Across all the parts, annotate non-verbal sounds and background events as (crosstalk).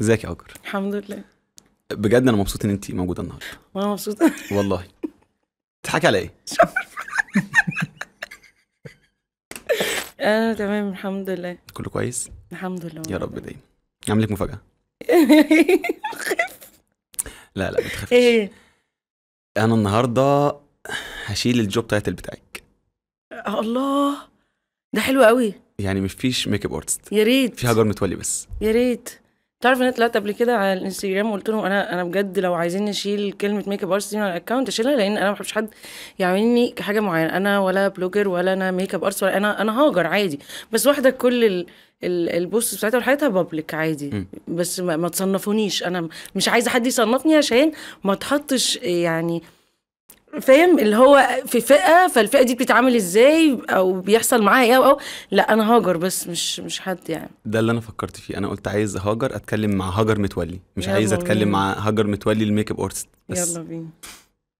ازيك يا اجر الحمد لله بجد انا مبسوط ان انت موجوده النهارده وانا مبسوطه والله تضحكي على ايه (laughs) انا تمام الحمد لله كله كويس الحمد لله يا رب دايما اعمل لك مفاجاه (laughs) لا لا ما ايه انا النهارده هشيل الجوب تايتل بتاعك الله ده حلو قوي يعني مفيش ميك اب ارتست يا ريت في هاجر متولي بس يا ريت تعرف ان انا طلعت قبل كده على الانستجرام وقلت لهم انا انا بجد لو عايزين نشيل كلمه ميك اب ارتست من الاكونت اشيلها لان انا ما بحبش حد يعاملني كحاجه معينه انا ولا بلوجر ولا انا ميك اب ارتست ولا انا انا هاجر عادي بس واحده كل ال... البوست بتاعتها وحياتها بابليك عادي م. بس ما, ما تصنفونيش انا مش عايزه حد يصنفني عشان ما تحطش يعني فاهم اللي هو في فئه فالفئه دي بتتعامل ازاي او بيحصل معاها ايه او أو لا انا هاجر بس مش مش حد يعني ده اللي انا فكرت فيه انا قلت عايز هاجر اتكلم مع هاجر متولي مش عايز اتكلم مع هاجر متولي الميك اب ارتست بس يلا بينا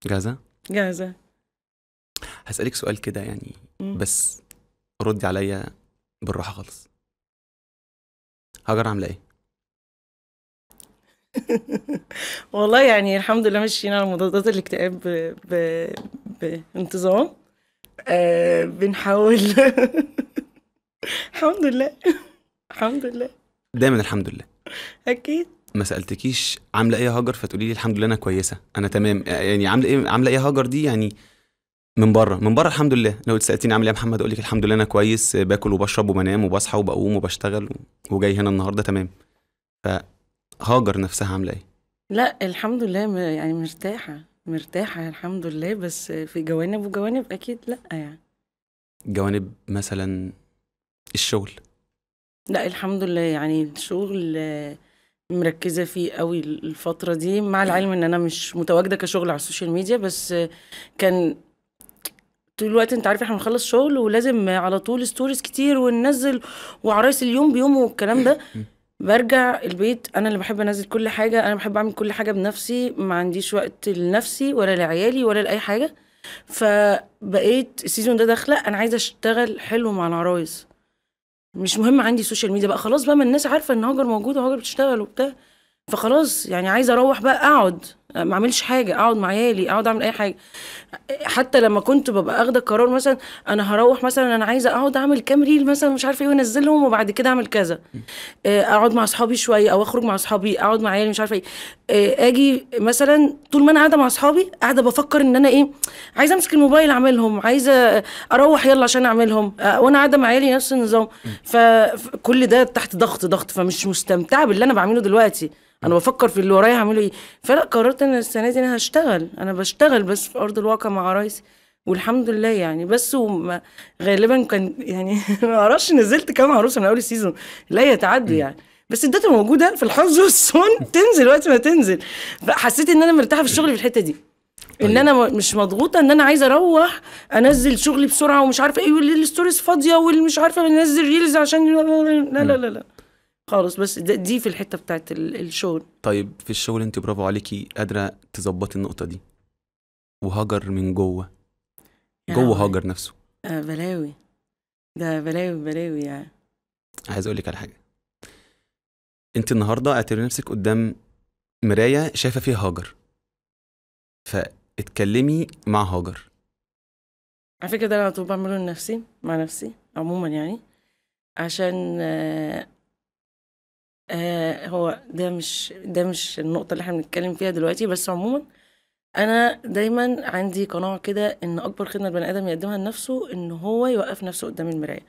جاهزه جاهزه هسالك سؤال كده يعني م. بس ردي عليا بالراحه خالص هاجر عامله ايه (laughs) والله يعني الحمد لله ماشيين على مضادات الاكتئاب ب... ب... بانتظام آه بنحاول (laughs) الحمد لله الحمد لله دايما الحمد لله اكيد ما سالتكيش عامله ايه يا هاجر فتقولي لي الحمد لله انا كويسه انا تمام آه، يعني عامله ايه عامله ايه يا هاجر دي يعني من بره من بره الحمد لله لو سالتيني عامل ايه يا محمد اقول لك الحمد لله انا كويس باكل وبشرب وبنام وبصحى وبقوم وبشتغل وجاي هنا النهارده تمام ف هاجر نفسها عامله ايه لا الحمد لله يعني مرتاحه مرتاحه الحمد لله بس في جوانب وجوانب اكيد لا يعني جوانب مثلا الشغل لا الحمد لله يعني الشغل مركزة فيه قوي الفترة دي مع العلم ان انا مش متواجدة كشغل على السوشيال ميديا بس كان طول الوقت انت عارف احنا بنخلص شغل ولازم على طول ستوريز كتير وننزل وعرايس اليوم بيوم والكلام ده (laughs) برجع البيت انا اللي بحب انزل كل حاجه انا بحب اعمل كل حاجه بنفسي ما عنديش وقت لنفسي ولا لعيالي ولا لاي حاجه فبقيت السيزون ده داخله انا عايزه اشتغل حلو مع العرايس مش مهم عندي سوشيال ميديا بقى خلاص بقى ما الناس عارفه ان هاجر موجوده وهاجر بتشتغل وبتاع فخلاص يعني عايزه اروح بقى اقعد ما اعملش حاجه اقعد مع عيالي اقعد اعمل اي حاجه حتى لما كنت ببقى اخده قرار مثلا انا هروح مثلا انا عايزه اقعد اعمل كام ريل مثلا مش عارفه ايه وانزلهم وبعد كده اعمل كذا آه، اقعد مع اصحابي شويه او اخرج مع اصحابي اقعد مع عيالي مش عارفه ايه آه، اجي مثلا طول ما انا قاعده مع اصحابي قاعده بفكر ان انا ايه عايزه امسك الموبايل اعملهم عايزه اروح يلا عشان اعملهم آه، وانا قاعده مع عيالي نفس النظام فكل ده تحت ضغط ضغط فمش مستمتعه باللي انا بعمله دلوقتي انا بفكر في اللي ورايا هعمله ايه فلا قررت السنه دي انا هشتغل انا بشتغل بس في ارض الواقع مع عرايسي والحمد لله يعني بس وما غالبا كان يعني (laughs) ما اعرفش نزلت كام عروسه من اول السيزون لا يتعدوا يعني بس الداتا موجوده في الحظ والصون (laughs) تنزل وقت ما تنزل فحسيت ان انا مرتاحه في الشغل في الحته دي ان طيب. انا مش مضغوطه ان انا عايزه اروح انزل شغلي بسرعه ومش عارفه ايه والستوريز فاضيه والمش عارفه انزل ريلز عشان لا لا لا لا خالص بس دي في الحته بتاعت الشغل طيب في الشغل انت برافو عليكي قادره تظبطي النقطه دي وهاجر من جوه جوه هاجر نفسه آه بلاوي ده بلاوي بلاوي يعني عايز اقول لك على حاجه انت النهارده اعتبري نفسك قدام مرايه شايفه فيها هاجر فاتكلمي مع هاجر على فكره ده انا طول بعمله لنفسي مع نفسي عموما يعني عشان آه، آه هو ده مش ده مش النقطة اللي احنا بنتكلم فيها دلوقتي بس عموما أنا دايما عندي قناعة كده إن أكبر خدمة البني آدم يقدمها لنفسه إن هو يوقف نفسه قدام المراية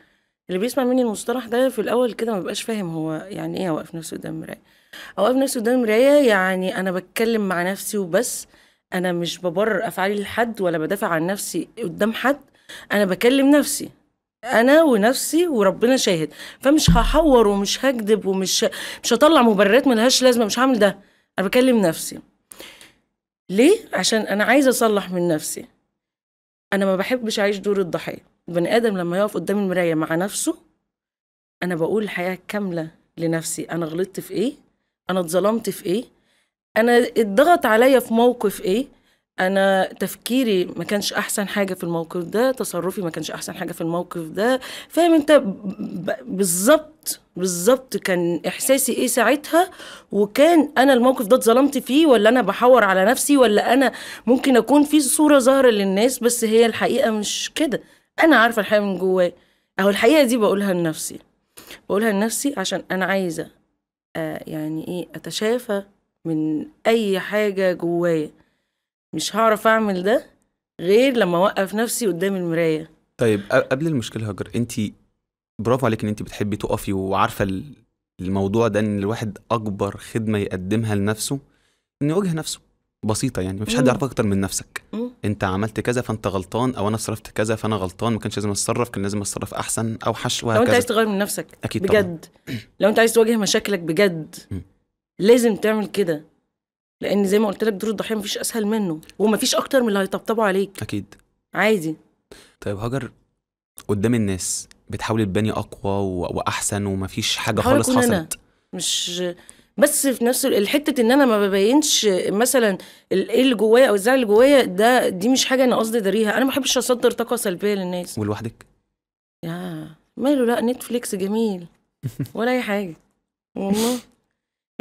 اللي بيسمع مني المصطلح ده في الأول كده ما بقاش فاهم هو يعني إيه أوقف نفسه قدام المراية أوقف نفسي قدام المراية يعني أنا بتكلم مع نفسي وبس أنا مش ببرر أفعالي لحد ولا بدافع عن نفسي قدام حد أنا بكلم نفسي انا ونفسي وربنا شاهد فمش هحور ومش هكذب ومش مش هطلع مبررات ملهاش لازمه مش هعمل ده انا بكلم نفسي ليه عشان انا عايزه اصلح من نفسي انا ما بحبش اعيش دور الضحيه البني ادم لما يقف قدام المرايه مع نفسه انا بقول الحياه كامله لنفسي انا غلطت في ايه انا اتظلمت في ايه انا اتضغط عليا في موقف ايه انا تفكيري ما كانش احسن حاجه في الموقف ده تصرفي ما كانش احسن حاجه في الموقف ده فاهم انت بالظبط بالظبط كان احساسي ايه ساعتها وكان انا الموقف ده اتظلمت فيه ولا انا بحور على نفسي ولا انا ممكن اكون في صوره ظاهره للناس بس هي الحقيقه مش كده انا عارفه الحقيقه من جوايا اهو الحقيقه دي بقولها لنفسي بقولها لنفسي عشان انا عايزه آه يعني ايه اتشافى من اي حاجه جوايا مش هعرف اعمل ده غير لما اوقف نفسي قدام المرايه طيب قبل المشكله هاجر انت برافو عليك ان انت بتحبي تقفي وعارفه الموضوع ده ان الواحد اكبر خدمه يقدمها لنفسه انه يواجه نفسه بسيطه يعني مفيش حد يعرف اكتر من نفسك مم. انت عملت كذا فانت غلطان او انا صرفت كذا فانا غلطان ما كانش لازم اتصرف كان لازم اتصرف احسن او حش وهكذا لو انت عايز تغير من نفسك اكيد بجد طبعا. لو انت عايز تواجه مشاكلك بجد مم. لازم تعمل كده لان زي ما قلت لك دور الضحيه مفيش اسهل منه ومفيش اكتر من اللي هيطبطبوا عليك اكيد عادي طيب هاجر قدام الناس بتحاولي تباني اقوى واحسن ومفيش حاجه خالص حصلت أنا. مش بس في نفس الحته ان انا ما ببينش مثلا ايه اللي جوايا او الزعل اللي جوايا ده دي مش حاجه انا قصدي داريها انا ما بحبش اصدر طاقه سلبيه للناس ولوحدك يا ماله لا نتفليكس جميل (laughs) ولا اي حاجه والله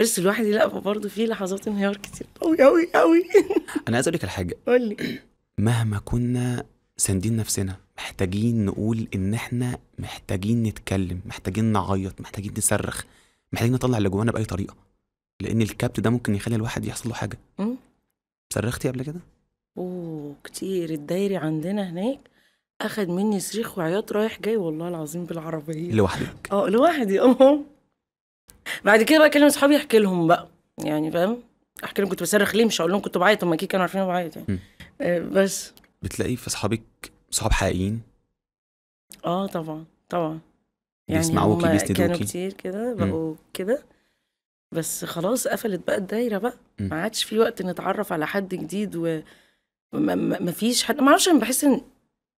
بس الواحد لا برضه في لحظات انهيار كتير قوي قوي قوي (laughs) انا عايز اقول لك على حاجه قول لي مهما كنا ساندين نفسنا محتاجين نقول ان احنا محتاجين نتكلم محتاجين نعيط محتاجين نصرخ محتاجين نطلع اللي جوانا باي طريقه لان الكبت ده ممكن يخلي الواحد يحصل له حاجه صرختي قبل كده اوه كتير الدايري عندنا هناك اخد مني صريخ وعياط رايح جاي والله العظيم بالعربيه لوحدك اه لوحدي اه بعد كده بقى اكلم اصحابي احكي لهم بقى يعني فاهم احكي لهم كنت بصرخ ليه مش هقول لهم كنت بعيط هم اكيد كانوا عارفين انا بعيط يعني آه، بس بتلاقي في اصحابك صحاب حقيقيين اه طبعا طبعا يعني بيسمعوكي بيسندوكي كانوا كتير كده بقوا كده بس خلاص قفلت بقى الدايره بقى ما عادش في وقت نتعرف على حد جديد و ما فيش حد ما اعرفش انا بحس ان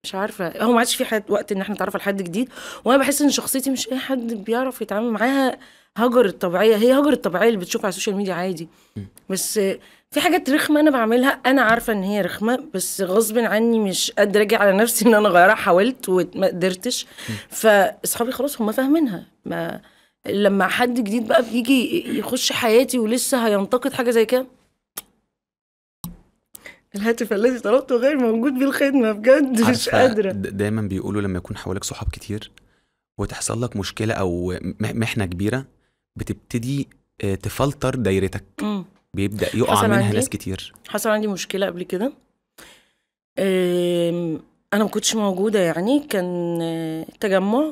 مش عارفه هو ما عادش في حد وقت ان احنا نتعرف على حد جديد وانا بحس ان شخصيتي مش اي حد بيعرف يتعامل معاها هجر الطبيعيه هي هجر الطبيعيه اللي بتشوفها على السوشيال ميديا عادي بس في حاجات رخمه انا بعملها انا عارفه ان هي رخمه بس غصب عني مش قادره اجي على نفسي ان انا اغيرها حاولت وما قدرتش فاصحابي خلاص هم فاهمينها ما لما حد جديد بقى بيجي يخش حياتي ولسه هينتقد حاجه زي كده الهاتف الذي طلبته غير موجود بالخدمه بجد مش قادره دايما بيقولوا لما يكون حواليك صحاب كتير وتحصل لك مشكله او محنه كبيره بتبتدي آه، تفلتر دايرتك م. بيبدا يقع منها ناس كتير حصل عندي مشكله قبل كده انا ما كنتش موجوده يعني كان آه، تجمع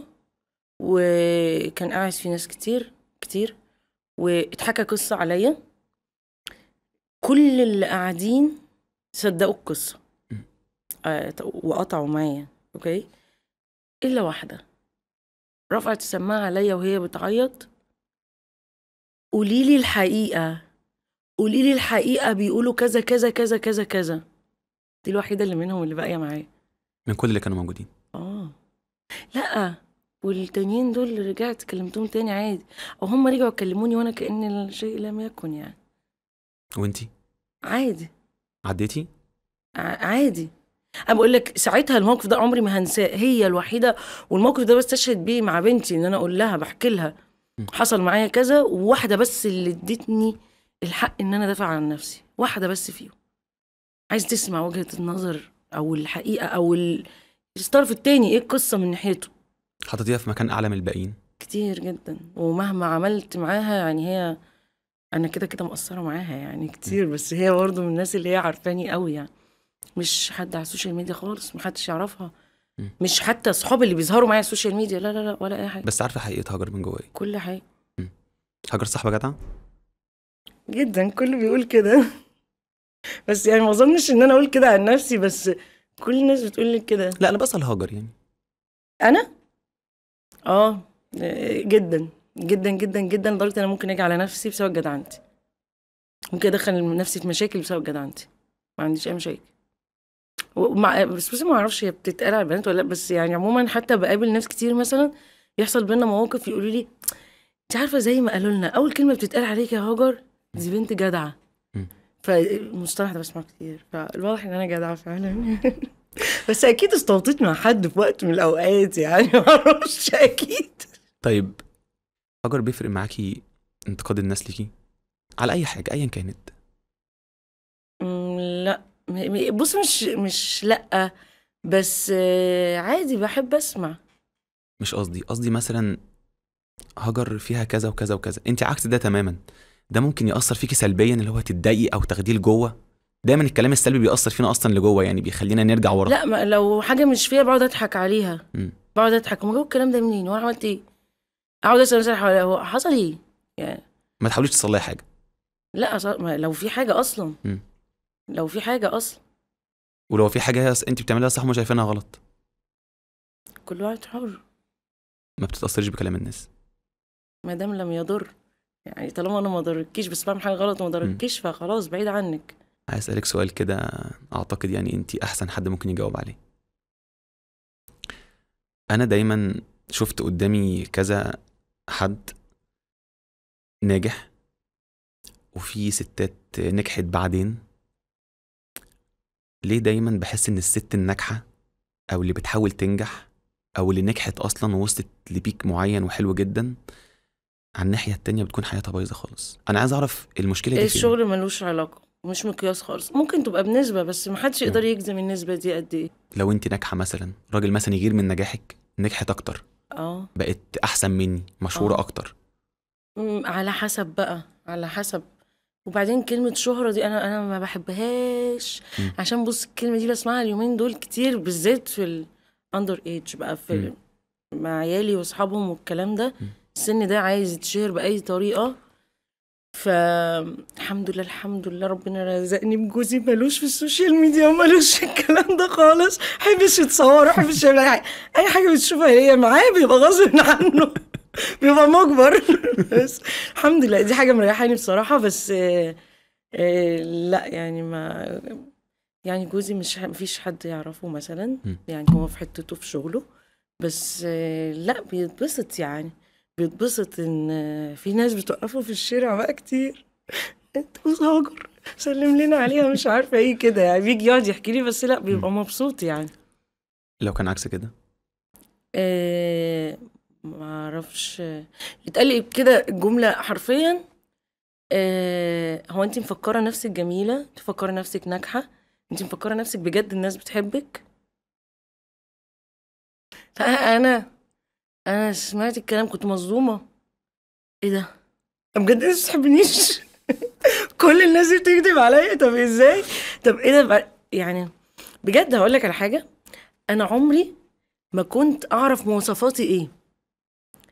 وكان قاعد فيه ناس كتير كتير واتحكى قصه عليا كل اللي قاعدين صدقوا القصه آه وقطعوا معايا اوكي الا واحده رفعت السماعه عليا وهي بتعيط قولي لي الحقيقه قولي لي الحقيقه بيقولوا كذا كذا كذا كذا كذا دي الوحيده اللي منهم اللي باقيه معايا من كل اللي كانوا موجودين اه لا والتانيين دول رجعت كلمتهم تاني عادي او هم رجعوا كلموني وانا كان الشيء لم يكن يعني وانتي عادي عديتي؟ عادي انا بقول لك ساعتها الموقف ده عمري ما هنساه هي الوحيده والموقف ده بستشهد بيه مع بنتي ان انا اقول لها بحكي لها حصل معايا كذا وواحده بس اللي ادتني الحق ان انا ادافع عن نفسي واحده بس فيهم عايز تسمع وجهه النظر او الحقيقه او الطرف التاني ايه القصه من ناحيته حطيتيها في مكان اعلى من الباقيين كتير جدا ومهما عملت معاها يعني هي انا كده كده مقصره معاها يعني كتير بس هي برضه من الناس اللي هي عارفاني قوي يعني مش حد على السوشيال ميديا خالص محدش يعرفها مش حتى اصحابي اللي بيظهروا معايا على السوشيال ميديا لا لا لا ولا اي حاجه بس عارفه حقيقه هاجر من جوايا كل حاجه هاجر صاحبه جدعه جدا كله بيقول كده (laughs) بس يعني ما اظنش ان انا اقول كده عن نفسي بس كل الناس بتقول لي كده لا انا بسال هاجر يعني انا اه جدا جدا جدا جدا لدرجه انا ممكن اجي على نفسي بسبب جدعنتي ممكن ادخل نفسي في مشاكل بسبب جدعنتي ما عنديش اي مشاكل ومع بس بس ما اعرفش هي بتتقال على البنات ولا لا بس يعني عموما حتى بقابل ناس كتير مثلا يحصل بينا مواقف يقولوا لي انت عارفه زي ما قالوا لنا اول كلمه بتتقال عليك يا هاجر دي بنت جدعه فالمصطلح ده بسمعه كتير فالواضح ان انا جدعه فعلا (laughs) بس اكيد استوطيت مع حد في وقت من الاوقات يعني ما اعرفش اكيد طيب حجر بيفرق معاكي انتقاد الناس ليكي على اي حاجه ايا كانت لا بص مش مش لا بس عادي بحب اسمع مش قصدي قصدي مثلا هجر فيها كذا وكذا وكذا انت عكس ده تماما ده ممكن ياثر فيكي سلبيا اللي هو تتضايقي او تاخديه لجوه دايما الكلام السلبي بيأثر فينا اصلا لجوه يعني بيخلينا نرجع ورا لا ما لو حاجه مش فيها بقعد اضحك عليها بقعد اضحك ما الكلام ده منين وانا عملت ايه اقعد اسال نفسي حواليا هو حصل ايه؟ يعني ما تحاوليش تصلي حاجه لا لو في حاجه اصلا م. لو في حاجه اصلا ولو في حاجه انت بتعملها صح وما شايفينها غلط كل واحد حر ما بتتاثريش بكلام الناس ما دام لم يضر يعني طالما انا ما ضركيش بس بعمل حاجه غلط وما ضركيش فخلاص بعيد عنك عايز اسالك سؤال كده اعتقد يعني انت احسن حد ممكن يجاوب عليه انا دايما شفت قدامي كذا حد ناجح وفي ستات نجحت بعدين ليه دايما بحس ان الست الناجحه او اللي بتحاول تنجح او اللي نجحت اصلا ووصلت لبيك معين وحلو جدا على الناحيه التانية بتكون حياتها بايظه خالص انا عايز اعرف المشكله دي الشغل ملوش علاقه مش مقياس خالص ممكن تبقى بنسبه بس محدش يقدر يجزم النسبه دي قد ايه لو انت ناجحه مثلا راجل مثلا يغير من نجاحك نجحت اكتر اه بقت احسن مني مشهوره أوه. اكتر على حسب بقى على حسب وبعدين كلمة شهرة دي أنا أنا ما بحبهاش م. عشان بص الكلمة دي بسمعها اليومين دول كتير بالذات في الأندر إيج بقى في مع عيالي وأصحابهم والكلام ده السن ده عايز يتشهر بأي طريقة فالحمد لله الحمد لله ربنا رزقني بجوزي مالوش في السوشيال ميديا ومالوش في الكلام ده خالص حبش يتصور حبش يعمل اي حاجه بتشوفها هي معاه بيبقى غصب عنه بيبقى مجبر بس الحمد لله دي حاجه مريحاني بصراحه بس آه، آه، لا يعني ما يعني جوزي مش مفيش حد يعرفه مثلا يعني هو في حتته في شغله بس آه، لا بيتبسط يعني بتبسط ان في ناس بتوقفوا في الشارع بقى كتير انت هاجر سلم لنا عليها مش عارفه ايه كده يعني بيجي يقعد يحكي لي بس لا بيبقى مبسوط يعني لو كان عكس كده آه ما اعرفش يتقال كده الجمله حرفيا آه هو انت مفكره نفسك جميله انت مفكره نفسك ناجحه انت مفكره نفسك بجد الناس بتحبك انا أنا سمعت الكلام كنت مصدومة إيه ده؟ طب بجد أنت بتحبنيش؟ (laughs) كل الناس دي بتكدب عليا طب إزاي؟ طب إيه ده يعني بجد هقول لك على حاجة أنا عمري ما كنت أعرف مواصفاتي إيه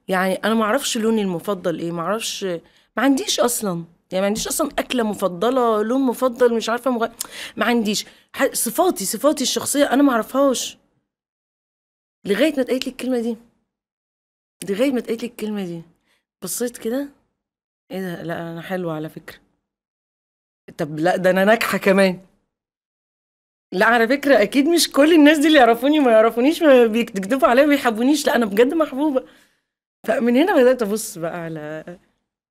يعني أنا ما أعرفش لوني المفضل إيه ما أعرفش ما عنديش أصلاً يعني ما عنديش اصلا اكله مفضله لون مفضل مش عارفه مغ... ما عنديش صفاتي صفاتي الشخصيه انا ما اعرفهاش لغايه ما اتقالت لي الكلمه دي لغاية ما اتقالت لي الكلمة دي، بصيت كده، إيه ده، لأ أنا حلوة على فكرة. طب لأ ده أنا ناجحة كمان. لأ على فكرة أكيد مش كل الناس دي اللي يعرفوني ما يعرفونيش ما بيكدبوا عليا ما بيحبونيش، لأ أنا بجد محبوبة. فمن هنا بدأت أبُص بقى على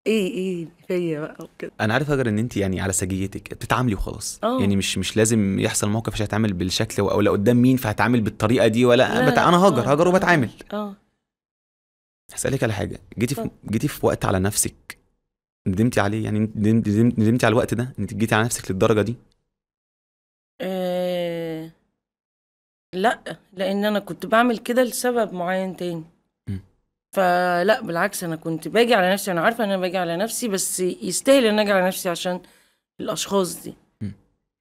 إيه إيه فيا بقى وكده. أنا عارف هاجر إن أنتِ يعني على سجيتِك، بتتعاملي وخلاص، آه. يعني مش مش لازم يحصل موقف عشان هاتعامل بالشكل أو لأ قدام مين فهتعامل بالطريقة دي ولا لا، بت أنا آه، هاجر، هاجر وبتعامل آه. هسألك على حاجة جيتي في جيتي في وقت على نفسك ندمتي عليه يعني ندمتي ندمتي على الوقت ده انت جيتي على نفسك للدرجة دي آه، لا لان انا كنت بعمل كده لسبب معين تاني فلا بالعكس انا كنت باجي على نفسي انا عارفه ان انا باجي على نفسي بس يستاهل ان اجي على نفسي عشان الاشخاص دي م.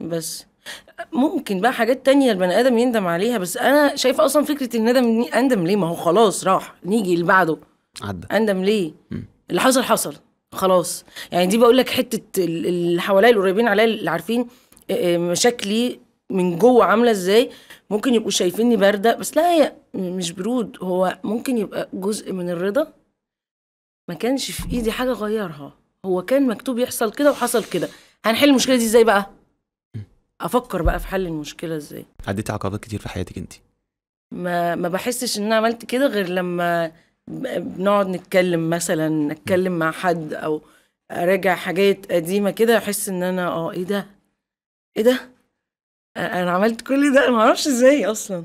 بس ممكن بقى حاجات تانية البني ادم يندم عليها بس انا شايفه اصلا فكره الندم اندم ليه ما هو خلاص راح نيجي اللي بعده عدى اندم ليه م. اللي حصل حصل خلاص يعني دي بقول لك حته اللي حواليا القريبين عليا اللي عارفين آه، آه، مشاكلي من جوه عامله ازاي ممكن يبقوا شايفيني بارده بس لا هي مش برود هو ممكن يبقى جزء من الرضا ما كانش في ايدي حاجه اغيرها هو كان مكتوب يحصل كده وحصل كده هنحل المشكله دي ازاي بقى افكر بقى في حل المشكله ازاي عديتي عقبات كتير في حياتك انت ما ما بحسش ان انا عملت كده غير لما بنقعد نتكلم مثلا نتكلم مع حد او اراجع حاجات قديمه كده احس ان انا اه ايه ده ايه ده انا عملت كل ده ما اعرفش ازاي اصلا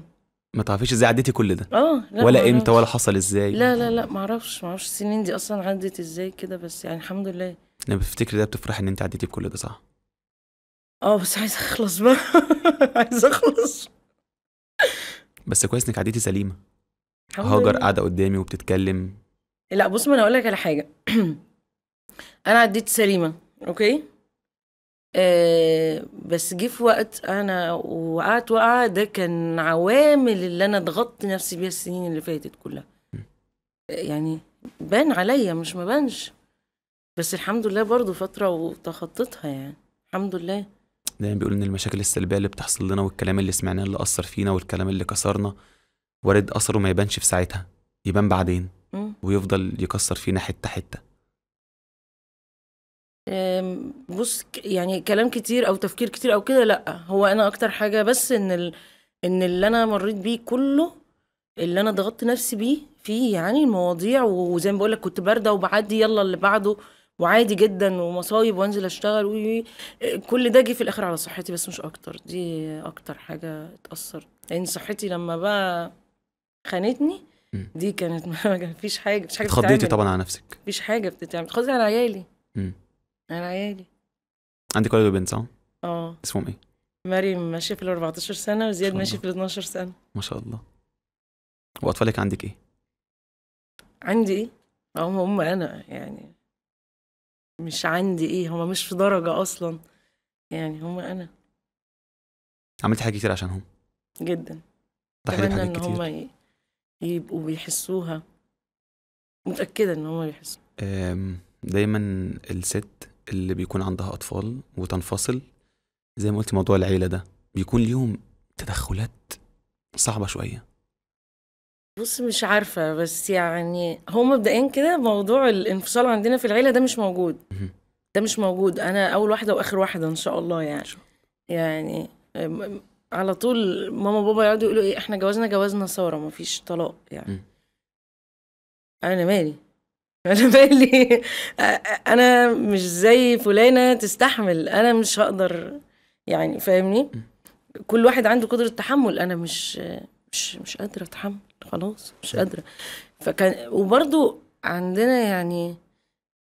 ما تعرفيش ازاي عديتي كل ده اه ولا امتى ولا حصل ازاي لا لا لا ما اعرفش ما اعرفش السنين دي اصلا عدت ازاي كده بس يعني الحمد لله لما بفتكر ده بتفرحي ان انت عديتي بكل ده صح آه بس عايز أخلص بقى (laughs) عايز أخلص بس كويس إنك عديتي سليمة هاجر قاعدة قدامي وبتتكلم لا بص ما أنا أقول لك على حاجة (clears throat) أنا عديت سليمة أوكي آه بس جه في وقت أنا وقعت وقعة ده كان عوامل اللي أنا ضغطت نفسي بيها السنين اللي فاتت كلها آه، يعني بان عليا مش ما بانش بس الحمد لله برضو فترة وتخطيتها يعني الحمد لله دايما بيقول ان المشاكل السلبيه اللي بتحصل لنا والكلام اللي سمعناه اللي اثر فينا والكلام اللي كسرنا وارد اثره ما يبانش في ساعتها يبان بعدين ويفضل يكسر فينا حته حته بص يعني كلام كتير او تفكير كتير او كده لا هو انا اكتر حاجه بس ان ال... ان اللي انا مريت بيه كله اللي انا ضغطت نفسي بيه فيه يعني المواضيع وزي ما بقول لك كنت بارده وبعدي يلا اللي بعده وعادي جدا ومصايب وانزل اشتغل وكل كل ده جه في الاخر على صحتي بس مش اكتر دي اكتر حاجه اتاثرت لان يعني صحتي لما بقى خانتني دي كانت (laughs) ما فيش حاجه مفيش حاجه اتخضيتي طبعا على نفسك مفيش حاجه بتتعمل اتخضي على عيالي امم على عيالي عندك ولد وبنت صح؟ اه اسمهم ايه؟ مريم ماشيه في ال 14 سنه وزياد ماشي في ال 12 سنه ما شاء الله واطفالك عندك ايه؟ عندي ايه؟ هم هم انا يعني مش عندي ايه هما مش في درجه اصلا يعني هما انا عملت حاجات كتير عشانهم جدا اتمنى ان كتير. هما يبقوا بيحسوها متاكده ان هما بيحسوا دايما الست اللي بيكون عندها اطفال وتنفصل زي ما قلت موضوع العيله ده بيكون ليهم تدخلات صعبه شويه بص مش عارفة بس يعني هو مبدئيا كده موضوع الانفصال عندنا في العيلة ده مش موجود ده مش موجود أنا أول واحدة وآخر واحدة إن شاء الله يعني يعني على طول ماما وبابا يقعدوا يقولوا إيه إحنا جوازنا جوازنا سارة مفيش طلاق يعني أنا مالي (laughs) أنا مالي أنا مش زي فلانة تستحمل أنا مش هقدر يعني فاهمني كل واحد عنده قدرة تحمل أنا مش مش مش قادره اتحمل خلاص مش قادره فكان وبرضو عندنا يعني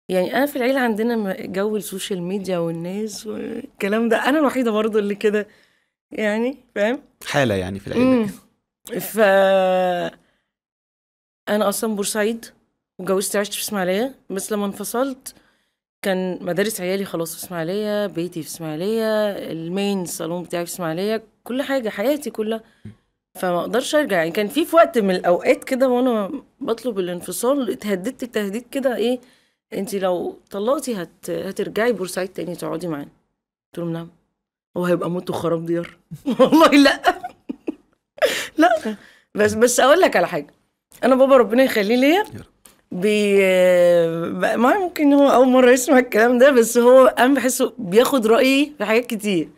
يعني انا في العيله عندنا جو السوشيال ميديا والناس والكلام ده انا الوحيده برضو اللي كده يعني فاهم حاله يعني في العيله ف انا اصلا بورسعيد وجوزت عشت في اسماعيليه بس لما انفصلت كان مدارس عيالي خلاص في اسماعيليه بيتي في اسماعيليه المين الصالون بتاعي في اسماعيليه كل حاجه حياتي كلها فما اقدرش ارجع يعني كان في في وقت من الاوقات كده وانا بطلب الانفصال اتهددت تهديد كده ايه انت لو طلقتي هت... هترجعي بورسعيد تاني تقعدي معانا قلت لهم نعم هو هيبقى موت وخراب ديار (laughs) والله لا لا بس بس اقول لك على حاجه انا بابا ربنا يخليه ليا بي ما ممكن هو اول مره يسمع الكلام ده بس هو انا بحسه بياخد رايي في حاجات كتير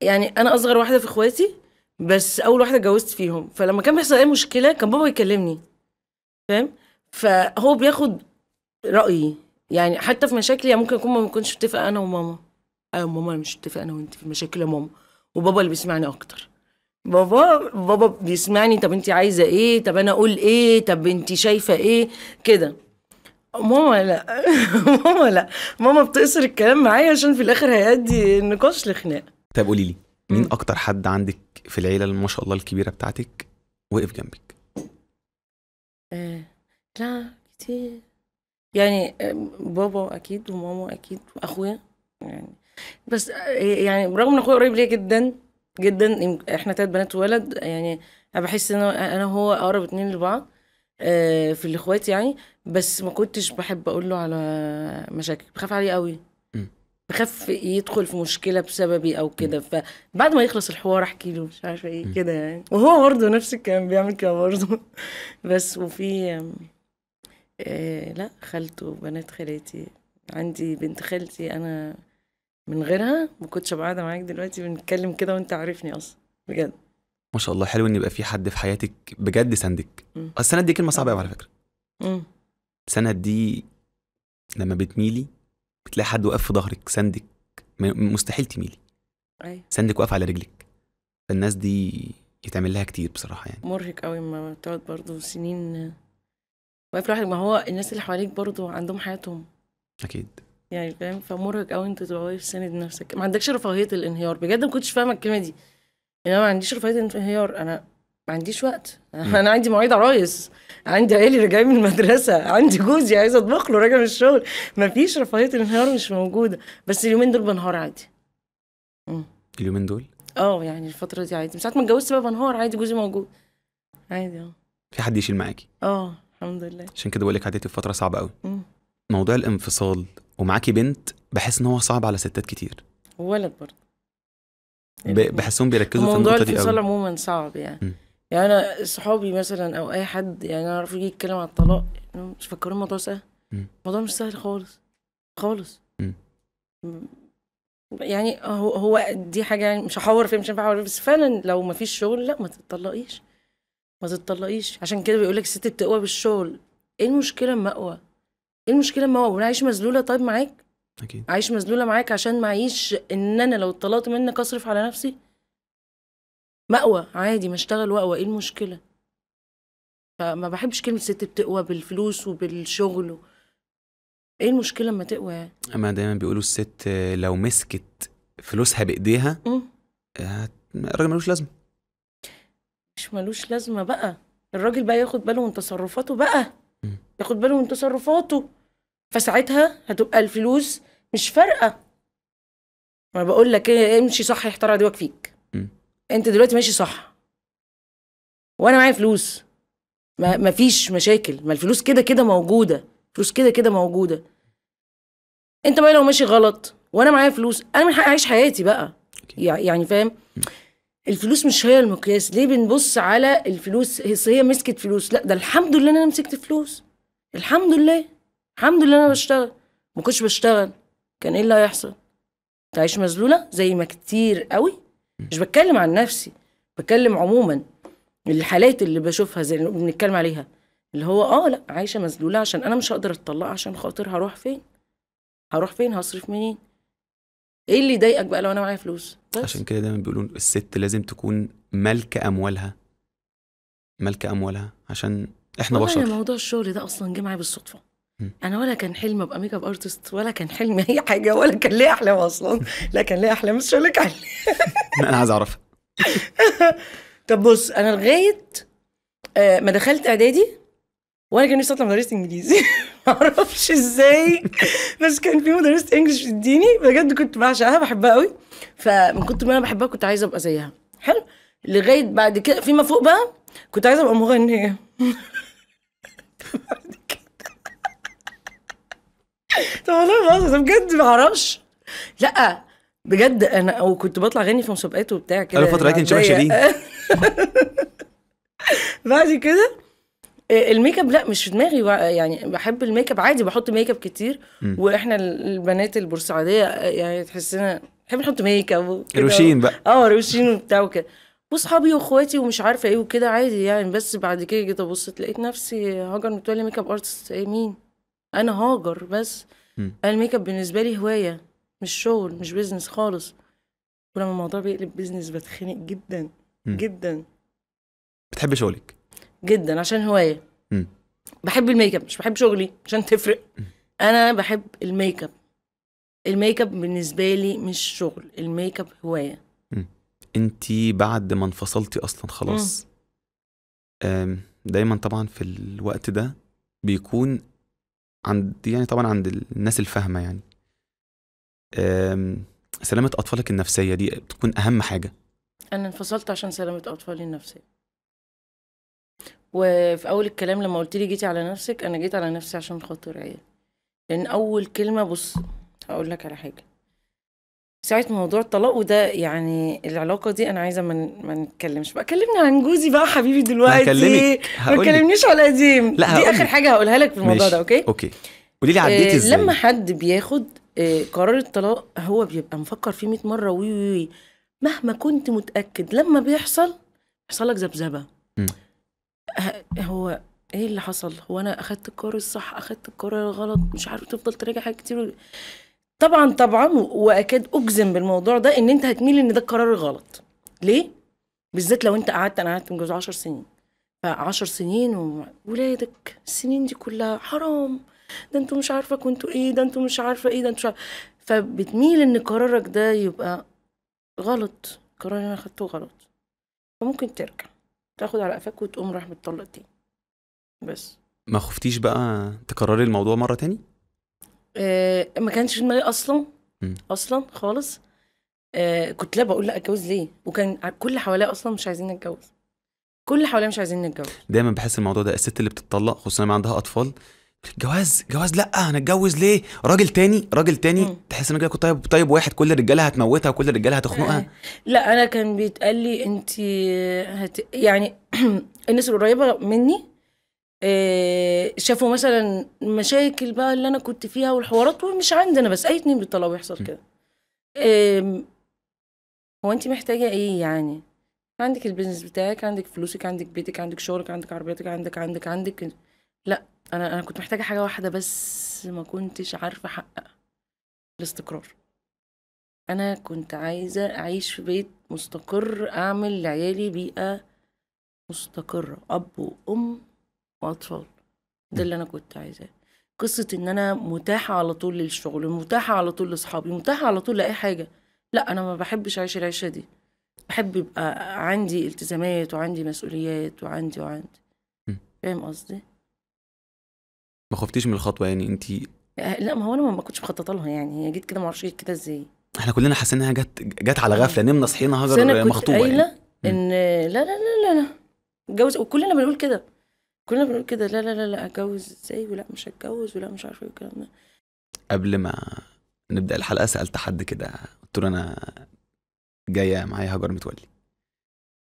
يعني انا اصغر واحده في اخواتي بس اول واحده اتجوزت فيهم فلما كان بيحصل اي مشكله كان بابا يكلمني فاهم فهو بياخد رايي يعني حتى في مشاكلي ممكن اكون ما كنتش متفقه انا وماما ايوه ماما انا مش متفقه انا وانت في مشاكل يا ماما وبابا اللي بيسمعني اكتر بابا بابا بيسمعني طب انت عايزه ايه طب انا اقول ايه طب انت شايفه ايه كده ماما لا (laughs) ماما لا ماما بتقصر الكلام معايا عشان في الاخر هيأدي النقاش لخناق طب قولي لي مين اكتر حد عندك في العيله اللي ما شاء الله الكبيره بتاعتك وقف جنبك آه، لا كتير يعني آه، بابا اكيد وماما اكيد واخويا يعني بس آه، يعني رغم ان اخويا قريب ليا جدا جدا احنا تلات بنات وولد يعني انا بحس ان انا وهو اقرب اتنين لبعض في الاخوات يعني بس ما كنتش بحب اقول له على مشاكل بخاف عليه قوي بخاف يدخل في مشكله بسببي او كده فبعد ما يخلص الحوار احكي له مش عارفه ايه كده يعني وهو برضه نفس الكلام بيعمل كده برضه (laughs) بس وفي آه لا خالته وبنات خالاتي عندي بنت خالتي انا من غيرها ما كنتش قاعده معاك دلوقتي بنتكلم كده وانت عارفني اصلا بجد ما شاء الله حلو ان يبقى في حد في حياتك بجد سندك السند دي كلمه صعبه قوي على فكره امم سند دي لما بتميلي بتلاقي حد واقف في ظهرك سندك مستحيل تميلي ايوه سندك واقف على رجلك فالناس دي يتعمل لها كتير بصراحه يعني مرهق قوي ما بتقعد برضه سنين واقف لوحدك ما هو الناس اللي حواليك برضه عندهم حياتهم اكيد يعني فاهم فمرهق قوي انت تبقى واقف ساند نفسك ما عندكش رفاهيه الانهيار بجد ما كنتش فاهمه الكلمه دي يعني انا ما عنديش رفاهيه الانهيار انا ما عنديش وقت انا عندي مواعيد عرايس عندي عيالي راجعين من المدرسه عندي جوزي عايزه اطبخ له راجع من الشغل ما فيش رفاهيه الانهيار مش موجوده بس اليومين دول بنهار عادي مم. اليومين دول اه يعني الفتره دي عادي من ساعه ما اتجوزت بقى بنهار عادي جوزي موجود عادي اه في حد يشيل معاكي اه الحمد لله عشان كده بقول لك عديتي في فتره صعبه قوي مم. موضوع الانفصال ومعاكي بنت بحس ان هو صعب على ستات كتير ولد برضه بحسهم بيركزوا في النقطه دي قوي موضوع الانفصال عموما صعب يعني م. يعني انا صحابي مثلا او اي حد يعني انا اعرف يجي يتكلم على الطلاق مش فاكرين الموضوع سهل الموضوع مش سهل خالص خالص يعني هو هو دي حاجه يعني مش هحور فيها مش هينفع احور بس فعلا لو ما فيش شغل لا ما تتطلقيش ما تتطلقيش عشان كده بيقول لك الست بتقوى بالشغل ايه المشكله اما اقوى ايه المشكله اما اقوى عايش مذلوله طيب معاك اكيد عايش مذلوله معاك عشان معيش ان انا لو اتطلقت منك اصرف على نفسي مأوى عادي ما اشتغل وأقوى ايه المشكلة فما بحبش كلمة ست بتقوى بالفلوس وبالشغل و... ايه المشكلة اما تقوى يعني اما دايما بيقولوا الست لو مسكت فلوسها بايديها الراجل ملوش لازمة مش ملوش لازمة بقى الراجل بقى ياخد باله من تصرفاته بقى م. ياخد باله من تصرفاته فساعتها هتبقى الفلوس مش فارقة ما بقول لك ايه امشي صح احترق عدوك فيك م. انت دلوقتي ماشي صح وانا معايا فلوس ما مفيش مشاكل ما الفلوس كده كده موجوده فلوس كده كده موجوده انت بقى لو ماشي غلط وانا معايا فلوس انا من حقي اعيش حياتي بقى يعني فاهم الفلوس مش هي المقياس ليه بنبص على الفلوس هي مسكت فلوس لا ده الحمد لله ان انا مسكت فلوس الحمد لله الحمد لله انا بشتغل ما كنتش بشتغل كان ايه اللي هيحصل تعيش مذلوله زي ما كتير قوي مش بتكلم عن نفسي بتكلم عموما الحالات اللي بشوفها زي اللي بنتكلم عليها اللي هو اه لا عايشه مذلوله عشان انا مش هقدر اتطلق عشان خاطر هروح فين هروح فين هصرف منين ايه اللي يضايقك بقى لو انا معايا فلوس بس. عشان كده دايما بيقولوا الست لازم تكون مالكه اموالها مالكه اموالها عشان احنا بشر موضوع الشغل ده اصلا جه معايا بالصدفه انا يعني ولا كان حلمي ابقى ميك اب ارتست ولا كان حلمي اي حاجه ولا كان ليا احلام اصلا لا كان ليا احلام بس لك انا عايز اعرف (laughs) طب بص انا لغايه آه، ما دخلت اعدادي وانا كان نفسي اطلع مدرسه انجليزي (laughs) معرفش ازاي بس كان في مدرسه انجلش بتديني بجد كنت بعشقها بحبها قوي فمن كنت ما انا بحبها كنت عايزه ابقى زيها حلو لغايه بعد كده فيما فوق بقى كنت عايزه ابقى مغنيه (laughs) طب والله بهزر بجد ما اعرفش لا بجد انا وكنت بطلع اغني في مسابقات وبتاع كده انا فتره كنت شبه شيرين بعد كده آه، الميك اب لا مش في دماغي يعني بحب الميك اب عادي بحط ميك اب كتير واحنا البنات البورسعيديه آه، يعني تحسنا بنحب نحط ميك اب روشين بقى اه روشين وبتاع وكده واصحابي واخواتي ومش عارفه ايه وكده عادي يعني بس بعد كده جيت ابص لقيت نفسي هاجر متولي ميك اب ارتست ايه مين انا هاجر بس انا الميك اب بالنسبه لي هوايه مش شغل مش بيزنس خالص ولما الموضوع بيقلب بيزنس بتخنق جدا مم. جدا بتحبي شغلك جدا عشان هوايه مم. بحب الميك اب مش بحب شغلي عشان تفرق مم. انا بحب الميك اب الميك اب بالنسبه لي مش شغل الميك اب هوايه انت بعد ما انفصلتي اصلا خلاص دايما طبعا في الوقت ده بيكون عند يعني طبعا عند الناس الفاهمه يعني سلامه اطفالك النفسيه دي بتكون اهم حاجه انا انفصلت عشان سلامه اطفالي النفسيه وفي اول الكلام لما قلت لي جيتي على نفسك انا جيت على نفسي عشان خاطر عيال لان اول كلمه بص هقول لك على حاجه ساعة موضوع الطلاق وده يعني العلاقة دي أنا عايزة ما من... نتكلمش بقى كلمني عن جوزي بقى حبيبي دلوقتي ما تكلمنيش على قديم لا دي آخر حاجة هقولها لك في الموضوع ده أوكي أوكي قولي لي عديتي آه، ازاي لما حد بياخد آه، قرار الطلاق هو بيبقى مفكر فيه 100 مرة وي وي وي مهما كنت متأكد لما بيحصل بيحصل لك ذبذبة هو ايه اللي حصل هو انا اخدت القرار الصح اخدت القرار الغلط مش عارف تفضل تراجع حاجات كتير طبعا طبعا واكاد اجزم بالموضوع ده ان انت هتميل ان ده القرار الغلط ليه بالذات لو انت قعدت انا قعدت من جوز 10 سنين ف 10 سنين وولادك السنين دي كلها حرام ده انتوا مش عارفه كنتوا ايه ده انتوا مش عارفه ايه ده انتوا مش فبتميل ان قرارك ده يبقى غلط القرار اللي انا اخدته غلط فممكن ترجع تاخد على قفاك وتقوم راح متطلق تاني بس ما خفتيش بقى تكرري الموضوع مره تاني آه، ما كانش في دماغي اصلا اصلا خالص آه كنت لا بقول لا اتجوز ليه وكان كل حواليا اصلا مش عايزين نتجوز كل حواليا مش عايزين نتجوز دايما بحس الموضوع ده الست اللي بتطلق خصوصا لما عندها اطفال جواز جواز لا انا اتجوز ليه راجل تاني راجل تاني مم. تحس انك كنت طيب طيب واحد كل الرجاله هتموتها وكل الرجاله هتخنقها آه. لا انا كان بيتقال لي انت هت... يعني (clears throat) الناس القريبه مني آه، شافوا مثلا المشاكل بقى اللي انا كنت فيها والحوارات ومش عندنا بس اي اتنين بيطلعوا يحصل كده هو انت محتاجه ايه يعني عندك البيزنس بتاعك عندك فلوسك عندك بيتك عندك شغلك عندك عربيتك عندك عندك عندك لا انا انا كنت محتاجه حاجه واحده بس ما كنتش عارفه احققها الاستقرار انا كنت عايزه اعيش في بيت مستقر اعمل لعيالي بيئه مستقره اب وام وأطفال ده اللي أنا كنت عايزاه قصة إن أنا متاحة على طول للشغل متاحة على طول لأصحابي متاحة على طول لأي حاجة لا أنا ما بحبش أعيش العيشة دي بحب يبقى عندي التزامات وعندي مسؤوليات وعندي وعندي فاهم قصدي؟ ما خفتيش من الخطوة يعني أنت آه، لا ما هو أنا ما كنتش مخططة لها يعني هي جت كده ما أعرفش جت كده إزاي احنا كلنا حسيناها انها جت جت على غفله آه. نمنا صحينا هجر مخطوبه يعني ان لا لا لا لا لا اتجوز وكلنا بنقول كده كلنا بنقول كده لا لا لا لا اتجوز ازاي ولا مش هتجوز ولا مش عارفه ايه والكلام ده قبل ما نبدا الحلقه سالت حد كده قلت له انا جايه معايا هاجر متولي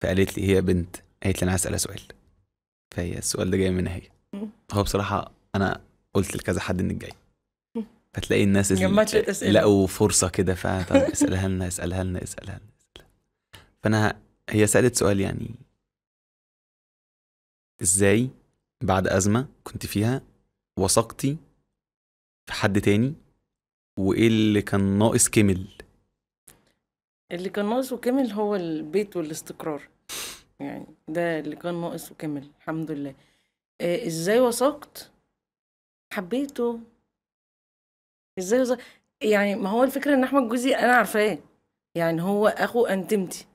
فقالت لي هي بنت قالت لي انا عايز سؤال فهي السؤال ده جاي منها هي هو بصراحه انا قلت لكذا حد انك جاي فتلاقي الناس لقوا فرصه كده فاسالها لنا اسالها لنا اسالها لنا فانا هي سالت سؤال يعني ازاي بعد أزمة كنت فيها وثقتي في حد تاني وايه اللي كان ناقص كمل اللي كان ناقص وكمل هو البيت والاستقرار يعني ده اللي كان ناقص وكمل الحمد لله إيه ازاي وثقت حبيته ازاي وثقت يعني ما هو الفكره ان احمد جوزي انا عارفاه يعني هو اخو انتمتي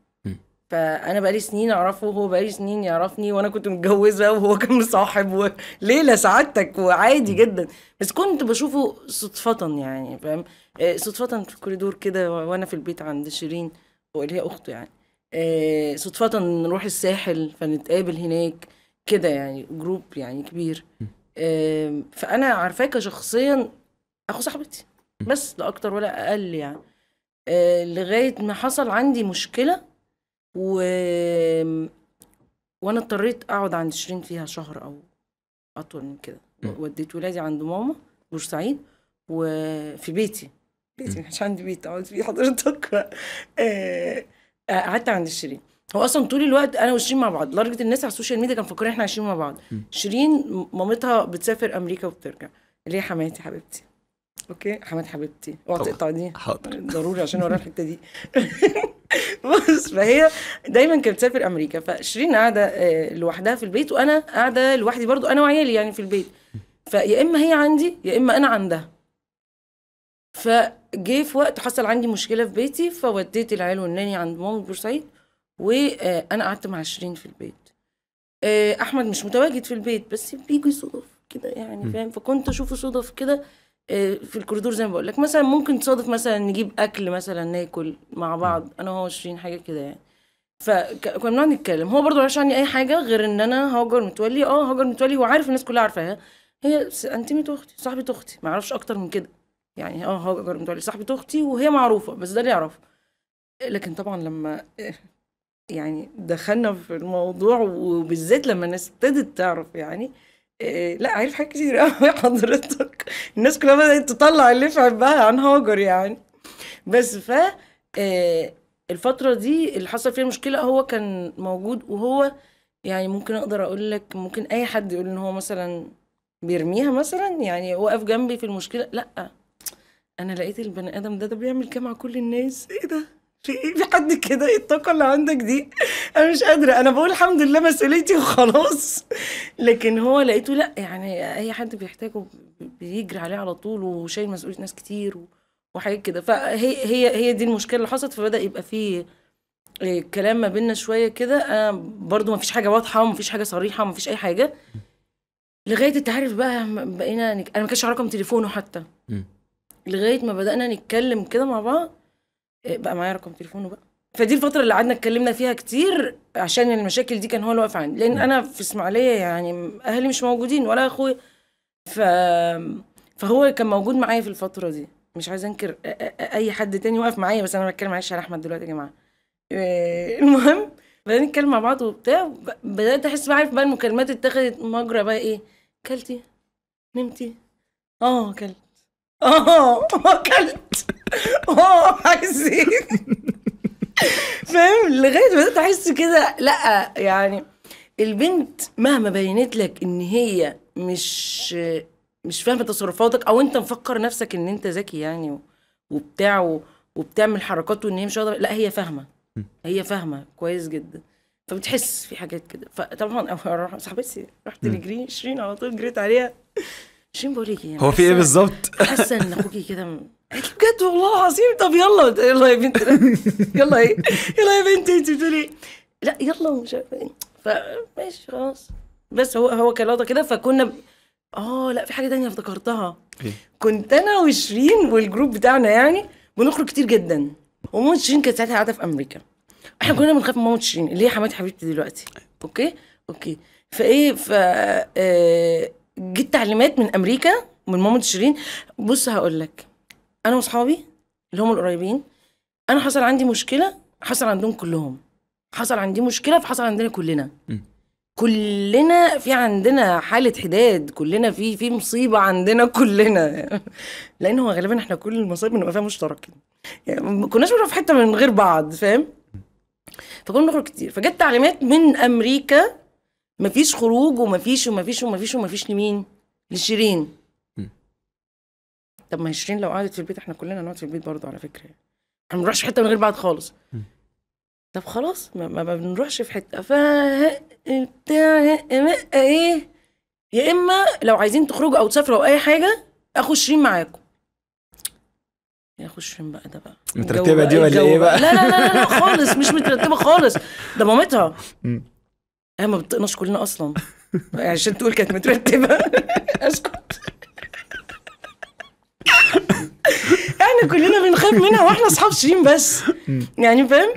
فانا بقالي سنين اعرفه وهو بقالي سنين يعرفني وانا كنت متجوزه وهو كان مصاحب وليله سعادتك وعادي جدا بس كنت بشوفه صدفه يعني فاهم آه، صدفه في الكوريدور كده وانا في البيت عند شيرين اللي هي اخته يعني آه، صدفه نروح الساحل فنتقابل هناك كده يعني جروب يعني كبير فانا عارفاه كشخصيا اخو صاحبتي بس لا اكتر ولا اقل يعني آه، لغايه ما حصل عندي مشكله و وانا اضطريت اقعد عند شيرين فيها شهر او اطول من كده وديت ولادي عند ماما بورسعيد وفي بيتي بيتي مش عندي بيت اقعد فيه حضرتك (laughs) آه، قعدت عند شيرين هو اصلا طول الوقت انا وشيرين مع بعض لدرجه الناس على السوشيال ميديا كانوا مفكرين احنا عايشين مع بعض شيرين مامتها بتسافر امريكا وبترجع اللي هي حماتي حبيبتي اوكي حماتي حبيبتي اوعى تقطع دي حاضر ضروري عشان ورا الحته دي (laughs) (laughs) بص فهي دايما كانت بتسافر امريكا فشيرين قاعده آه، لوحدها في البيت وانا قاعده لوحدي برضو انا وعيالي يعني في البيت فيا اما هي عندي يا اما انا عندها فجه في وقت حصل عندي مشكله في بيتي فوديت العيال والناني عند مام بورسعيد وانا آه، قعدت مع شيرين في البيت آه، احمد مش متواجد في البيت بس بيجي صدف كده يعني فاهم فكنت اشوفه صدف كده في الكوريدور زي ما بقول لك مثلا ممكن تصادف مثلا نجيب اكل مثلا ناكل مع بعض انا وهو شيرين حاجه كده يعني فكنا بنقعد نتكلم هو برضه ما عني اي حاجه غير ان انا هاجر متولي اه هاجر متولي هو عارف الناس كلها عارفاها هي انتيمه اختي صاحبه اختي ما اعرفش اكتر من كده يعني اه هاجر متولي صاحبه اختي وهي معروفه بس ده اللي يعرفه لكن طبعا لما (laughs) يعني دخلنا في الموضوع وبالذات لما الناس ابتدت تعرف يعني إيه، لا عارف حاجات كتير قوي حضرتك الناس كلها بدأت تطلع اللي في عبها عن هاجر يعني بس ف إيه، الفترة دي اللي حصل فيها مشكلة هو كان موجود وهو يعني ممكن اقدر اقول لك ممكن اي حد يقول ان هو مثلا بيرميها مثلا يعني وقف جنبي في المشكلة لا انا لقيت البني ادم ده ده بيعمل كده مع كل الناس ايه ده في في إيه حد كده ايه الطاقة اللي عندك دي انا مش قادرة انا بقول الحمد لله مسؤوليتي وخلاص لكن هو لقيته لا يعني اي حد بيحتاجه بيجري عليه على طول وشايل مسؤولية ناس كتير وحاجات كده فهي هي هي دي المشكلة اللي حصلت فبدأ يبقى فيه آه، كلام ما بينا شوية كده برضو ما فيش حاجة واضحة وما فيش حاجة صريحة وما فيش اي حاجة لغاية انت عارف بقى بقينا نك... انا ما كانش رقم تليفونه حتى لغاية ما بدأنا نتكلم كده مع بعض إيه، بقى معايا رقم تليفونه بقى فدي الفتره اللي قعدنا اتكلمنا فيها كتير عشان المشاكل دي كان هو اللي واقف عندي لان انا في اسماعيليه يعني اهلي مش موجودين ولا اخويا ف فهو كان موجود معايا في الفتره دي مش عايزه انكر اي حد تاني واقف معايا بس انا بتكلم معلش على احمد دلوقتي يا جماعه إيه، (laughs) المهم بدأنا نتكلم مع بعض وبتاع بدأت أحس بقى عارف بقى المكالمات اتخذت مجرى بقى إيه كلتي نمتي اه كلت اه (laughs) كلت (laughs) عايزين (laughs) فاهم لغايه ما تحس كده لا يعني البنت مهما بينت لك ان هي مش مش فاهمه تصرفاتك او انت مفكر نفسك ان انت ذكي يعني وبتاع وبتعمل حركات وان هي مش لا هي فاهمه هي فاهمه كويس جدا فبتحس في حاجات كده فطبعا صاحبتي رحت لجري شيرين على طول جريت عليها شيرين بقول لك يعني هو في ايه بالظبط؟ حاسه ان اخوكي كده قلت بجد والله العظيم طب يلا يلا يا بنتي يلا ايه يلا يا بنتي انت بتقولي إيه؟ لا يلا ومش فماشي إيه. خلاص بس هو هو كان لقطه كده فكنا ب... اه لا في حاجه تانية افتكرتها إيه؟ كنت انا وشيرين والجروب بتاعنا يعني بنخرج كتير جدا وماما شيرين كانت ساعتها قاعده في امريكا احنا كنا بنخاف من ماما شيرين اللي هي حماتي حبيبتي دلوقتي اوكي اوكي فايه ف آه، جيت تعليمات من امريكا من ماما شيرين بص هقول لك انا واصحابي اللي هم القريبين انا حصل عندي مشكله حصل عندهم كلهم حصل عندي مشكله فحصل عندنا كلنا م. كلنا في عندنا حاله حداد كلنا في في مصيبه عندنا كلنا (laughs) لان هو غالبا احنا كل المصايب بنبقى فيها مشتركه يعني ما كناش بنروح في حته من غير بعض فاهم فكنا بنخرج كتير فجت تعليمات من امريكا مفيش خروج ومفيش ومفيش ومفيش ومفيش لمين لشيرين طب ما هي شيرين لو قعدت في البيت احنا كلنا هنقعد في البيت برضه على فكره يعني احنا ما بنروحش حته من غير بعض خالص طب خلاص ما, ما بنروحش في حته ف بتاع ايه يا اما لو عايزين تخرجوا او تسافروا او اي حاجه اخو شيرين معاكم يا اخو شيرين بقى ده بقى مترتبه دي ولا ايه بقى لا لا لا لا خالص مش مترتبه خالص ده مامتها هي ما بتقناش كلنا اصلا يعني عشان تقول كانت مترتبه (laughs) اسكت (laughs) احنا كلنا بنخاف منها واحنا اصحاب شيرين بس يعني فاهم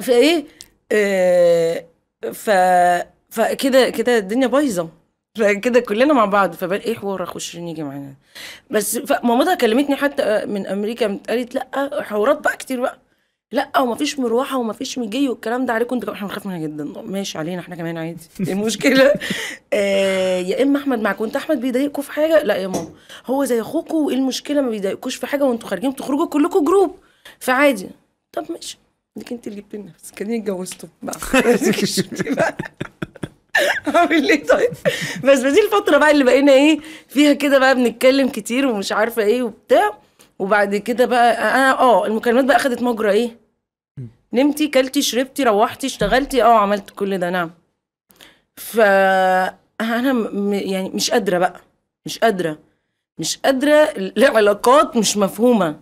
فايه آه ف فكده كده الدنيا بايظه فكده كلنا مع بعض فبقى ايه حوار اخو شيرين يجي معانا بس مامتها كلمتني حتى آه، من امريكا قالت لا حوارات بقى كتير بقى لا ومفيش مروحه ومفيش مجي والكلام ده عليكم انتوا احنا بنخاف منها جدا ماشي علينا احنا كمان عادي (laughs) ايه المشكله آه يا اما احمد معاكم انت احمد بيضايقكم في حاجه لا يا ماما هو زي اخوكم وايه المشكله ما بيضايقكوش في حاجه وانتوا خارجين بتخرجوا كلكم جروب فعادي طب ماشي انك انت اللي جبتي بس كاني اتجوزته بقى اعمل (laughs) (laughs) ايه طيب بس دي الفتره بقى اللي بقينا ايه فيها كده بقى بنتكلم كتير ومش عارفه ايه وبتاع وبعد كده بقى انا آه،, آه،, اه المكالمات بقى اخدت مجرى ايه نمتي كلتي شربتي روحتي اشتغلتي اه عملت كل ده نعم ف انا م... يعني مش قادره بقى مش قادره مش قادره العلاقات مش مفهومه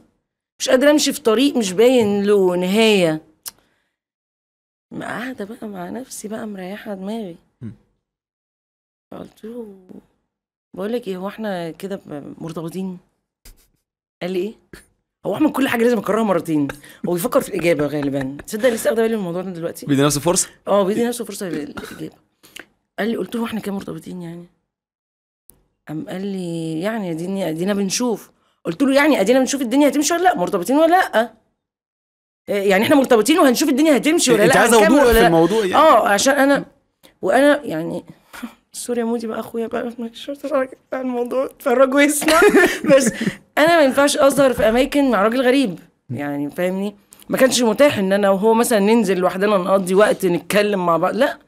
مش قادره امشي في طريق مش باين له نهايه قاعده بقى مع نفسي بقى مريحه دماغي قلت له بقول لك ايه هو احنا كده مرتبطين قال لي ايه هو احمد كل حاجه لازم اكررها مرتين هو بيفكر في الاجابه غالبا تصدق لسه واخده بالي من الموضوع ده دلوقتي بيدي نفسه فرصه اه بيدي نفسه فرصه للاجابه قال لي قلت له احنا كام مرتبطين يعني قام قال لي يعني اديني ادينا بنشوف قلت له يعني ادينا بنشوف الدنيا هتمشي ولا لا مرتبطين ولا لا آه، يعني احنا مرتبطين وهنشوف الدنيا هتمشي ولا إيه، لا انت عايز وضوح في الموضوع يعني اه عشان انا وانا يعني سوري يا مودي بقى اخويا بقى مش شرط اتفرج على الموضوع اتفرج ويسمع بس انا ما ينفعش اظهر في اماكن مع راجل غريب يعني فاهمني ما كانش متاح ان انا وهو مثلا ننزل لوحدنا نقضي وقت نتكلم مع بعض لا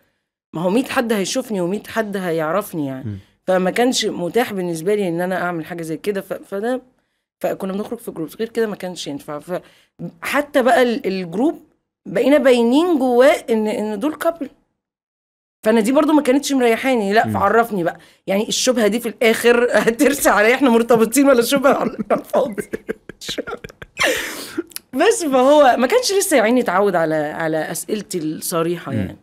ما هو 100 حد هيشوفني و100 حد هيعرفني يعني فما كانش متاح بالنسبه لي ان انا اعمل حاجه زي كده فده فكنا بنخرج في جروبس غير كده ما كانش ينفع فحتى بقى الجروب بقينا باينين جواه ان ان دول كابل فانا دي برضو ما كانتش مريحاني لا فعرفني بقى يعني الشبهه دي في الاخر (laughs) هترسى عليا احنا مرتبطين ولا شبهه على الفاضي (laughs) بس فهو ما كانش لسه يا عيني اتعود على على اسئلتي الصريحه يعني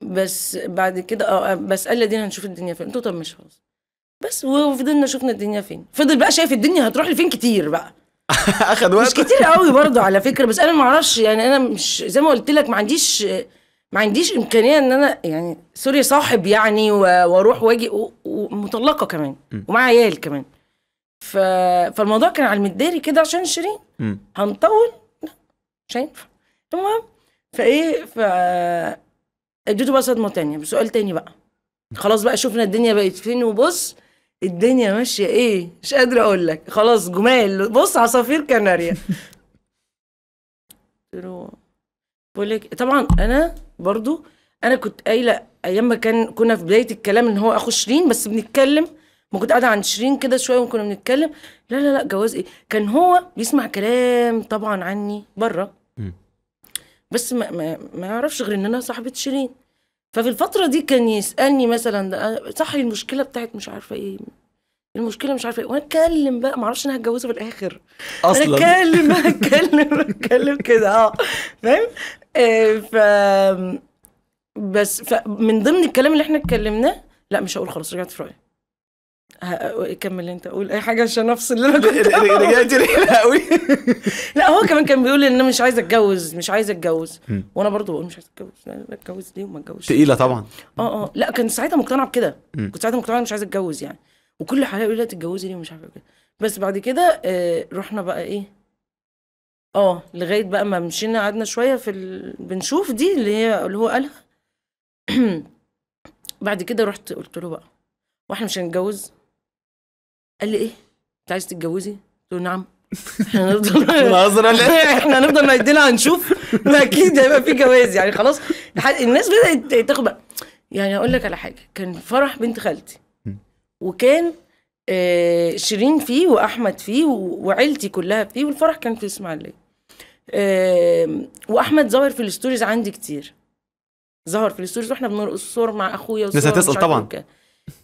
بس بعد كده اه, آه، بس قال دي هنشوف الدنيا فين قلت له طب مش خلاص بس وفضلنا شفنا الدنيا فين فضل بقى شايف الدنيا هتروح لفين كتير بقى (laughs) اخد وقت مش كتير قوي برضه على فكره بس انا ما اعرفش يعني انا مش زي ما قلت لك ما عنديش ما عنديش امكانيه ان انا يعني سوري صاحب يعني واروح واجي ومطلقه كمان ومع عيال كمان ف... فالموضوع كان على المداري كده عشان شيرين هنطول لا مش هينفع المهم فايه ف اديته بقى صدمه تانية بسؤال تاني بقى خلاص بقى شفنا الدنيا بقت فين وبص الدنيا ماشيه ايه مش قادره اقول لك خلاص جمال بص عصافير كناريا (laughs) قلت له بقول لك طبعا انا برضو انا كنت قايله ايام ما كان كنا في بدايه الكلام ان هو اخو شيرين بس بنتكلم ما كنت قاعده عند شيرين كده شويه وكنا بنتكلم لا لا لا جواز ايه كان هو بيسمع كلام طبعا عني بره بس ما ما, ما يعرفش غير ان انا صاحبه شيرين ففي الفتره دي كان يسالني مثلا صحي المشكله بتاعت مش عارفه ايه المشكله مش عارفه ايه وانا اتكلم بقى ما اعرفش انا هتجوزه في الاخر اصلا انا اتكلم اتكلم اتكلم كده اه فاهم آه، ف بس من ضمن الكلام اللي احنا اتكلمناه لا مش هقول خلاص رجعت في رايي كمل انت قول اي حاجه عشان افصل اللي انا كنت قوي لا هو كمان كان بيقول ان انا مش عايز اتجوز مش عايز اتجوز وانا برضو بقول مش عايز اتجوز اتجوز ليه وما اتجوزش تقيله طبعا اه اه لا كان ساعتها مقتنعه بكده كنت ساعتها مقتنعه مش عايز اتجوز يعني وكل حاجه يقول لها تتجوزي ليه ومش عارفه كده بس بعد كده آه، رحنا بقى ايه اه لغايه بقى ما مشينا قعدنا شويه في ال... بنشوف دي اللي هي اللي هو قالها (clears throat) بعد كده رحت قلت له بقى واحنا مش هنتجوز قال لي ايه انت عايز تتجوزي قلت له نعم احنا هنفضل (laughs) (laughs) احنا هنفضل هنشوف ما (laughs) اكيد هيبقى في جواز يعني خلاص الناس بدات تاخد بقى يعني اقول لك على حاجه كان فرح بنت خالتي وكان آه، شيرين فيه واحمد فيه وعيلتي كلها فيه والفرح كان في الاسماعيليه آه، واحمد ظاهر في الستوريز عندي كتير ظهر في الستوريز واحنا بنرقص صور مع اخويا الناس هتسال طبعا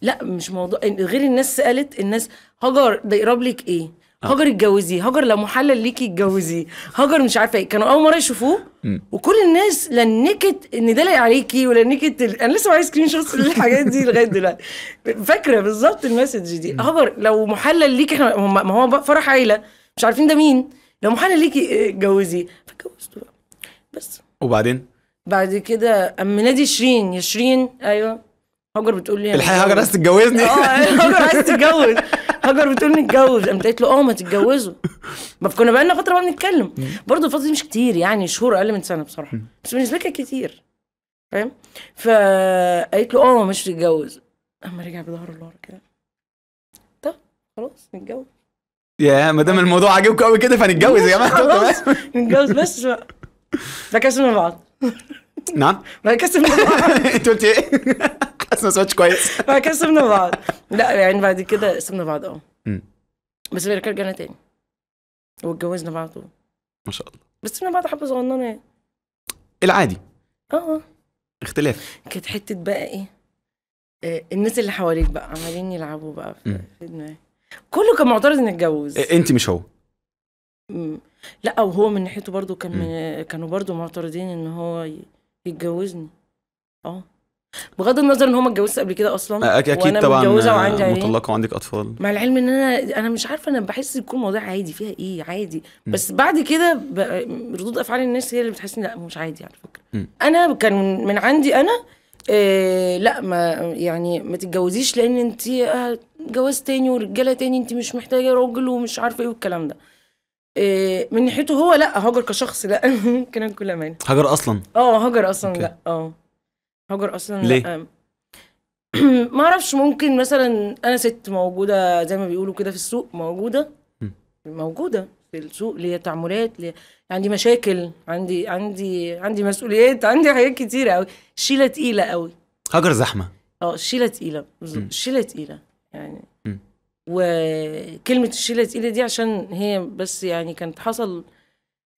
لا مش موضوع غير الناس سالت الناس هجر ده يقرب لك ايه آه. هاجر اتجوزي هاجر لو محلل ليكي اتجوزي هاجر مش عارفه ايه كانوا اول مره يشوفوه وكل الناس لنكت ان ده لايق عليكي ولنكت ال... انا لسه معايا سكرين شوتس (laughs) للحاجات دي لغايه دلوقتي فاكره بالظبط المسج دي هاجر لو محلل ليكي احنا ما هو فرح عيله مش عارفين ده مين لو محلل ليكي آه، اتجوزي فاتجوزته بقى بس وبعدين بعد كده اما نادي شيرين يا شيرين ايوه هاجر بتقول لي يعني الحقيقه هاجر عايز تتجوزني اه هاجر عايز تتجوز (laughs) هاجر بتقول نتجوز قامت قالت له اه ما تتجوزوا ما كنا بقالنا فتره بقى بنتكلم برضه الفتره دي مش كتير يعني شهور اقل من سنه بصراحه بس بالنسبه لك كتير فاهم فقالت له اه مش تتجوز اما رجع بظهره لورا كده طب خلاص نتجوز يا ما دام الموضوع عاجبكم قوي كده فنتجوز يا جماعه خلاص نتجوز بس بقى فكسبنا (laughs) بعض نعم فكسبنا بعض (laughs) انت قلت ايه (laughs) حاسس ما سمعتش كويس بعد كده سيبنا بعض لا يعني بعد كده سيبنا بعض اه بس بعد كده رجعنا تاني واتجوزنا بعض و... ما شاء الله بس سيبنا بعض حبه صغننه يعني العادي اه اختلاف كانت حته بقى ايه الناس اللي حواليك بقى عمالين يلعبوا بقى في, دماغك دماغي كله كان معترض ان اتجوز انت مش هو مم. لا وهو من ناحيته برضو كان من... كانوا برضو معترضين ان هو يتجوزني اه بغض النظر ان هو ما قبل كده اصلا اكيد وأنا طبعا متجوزه وعندي مطلقه وعندك اطفال مع العلم ان انا انا مش عارفه انا بحس يكون الموضوع عادي فيها ايه عادي بس م. بعد كده ردود افعال الناس هي اللي بتحس ان لا مش عادي على فكره انا كان من عندي انا إيه لا ما يعني ما تتجوزيش لان انت آه، جواز تاني ورجاله تاني انت مش محتاجه راجل ومش عارفه ايه والكلام ده إيه من ناحيته هو لا هاجر كشخص لا (laughs) كان كل امان هاجر اصلا اه هاجر اصلا okay. لا اه هاجر اصلا ليه؟ لا (clears throat) ما اعرفش ممكن مثلا انا ست موجوده زي ما بيقولوا كده في السوق موجوده موجوده في السوق ليا تعاملات ليا عندي مشاكل عندي عندي عندي مسؤوليات عندي حاجات كتيره قوي شيله تقيله قوي هاجر زحمه اه الشيله تقيله الشيله تقيله يعني م. وكلمه الشيله تقيله دي عشان هي بس يعني كانت حصل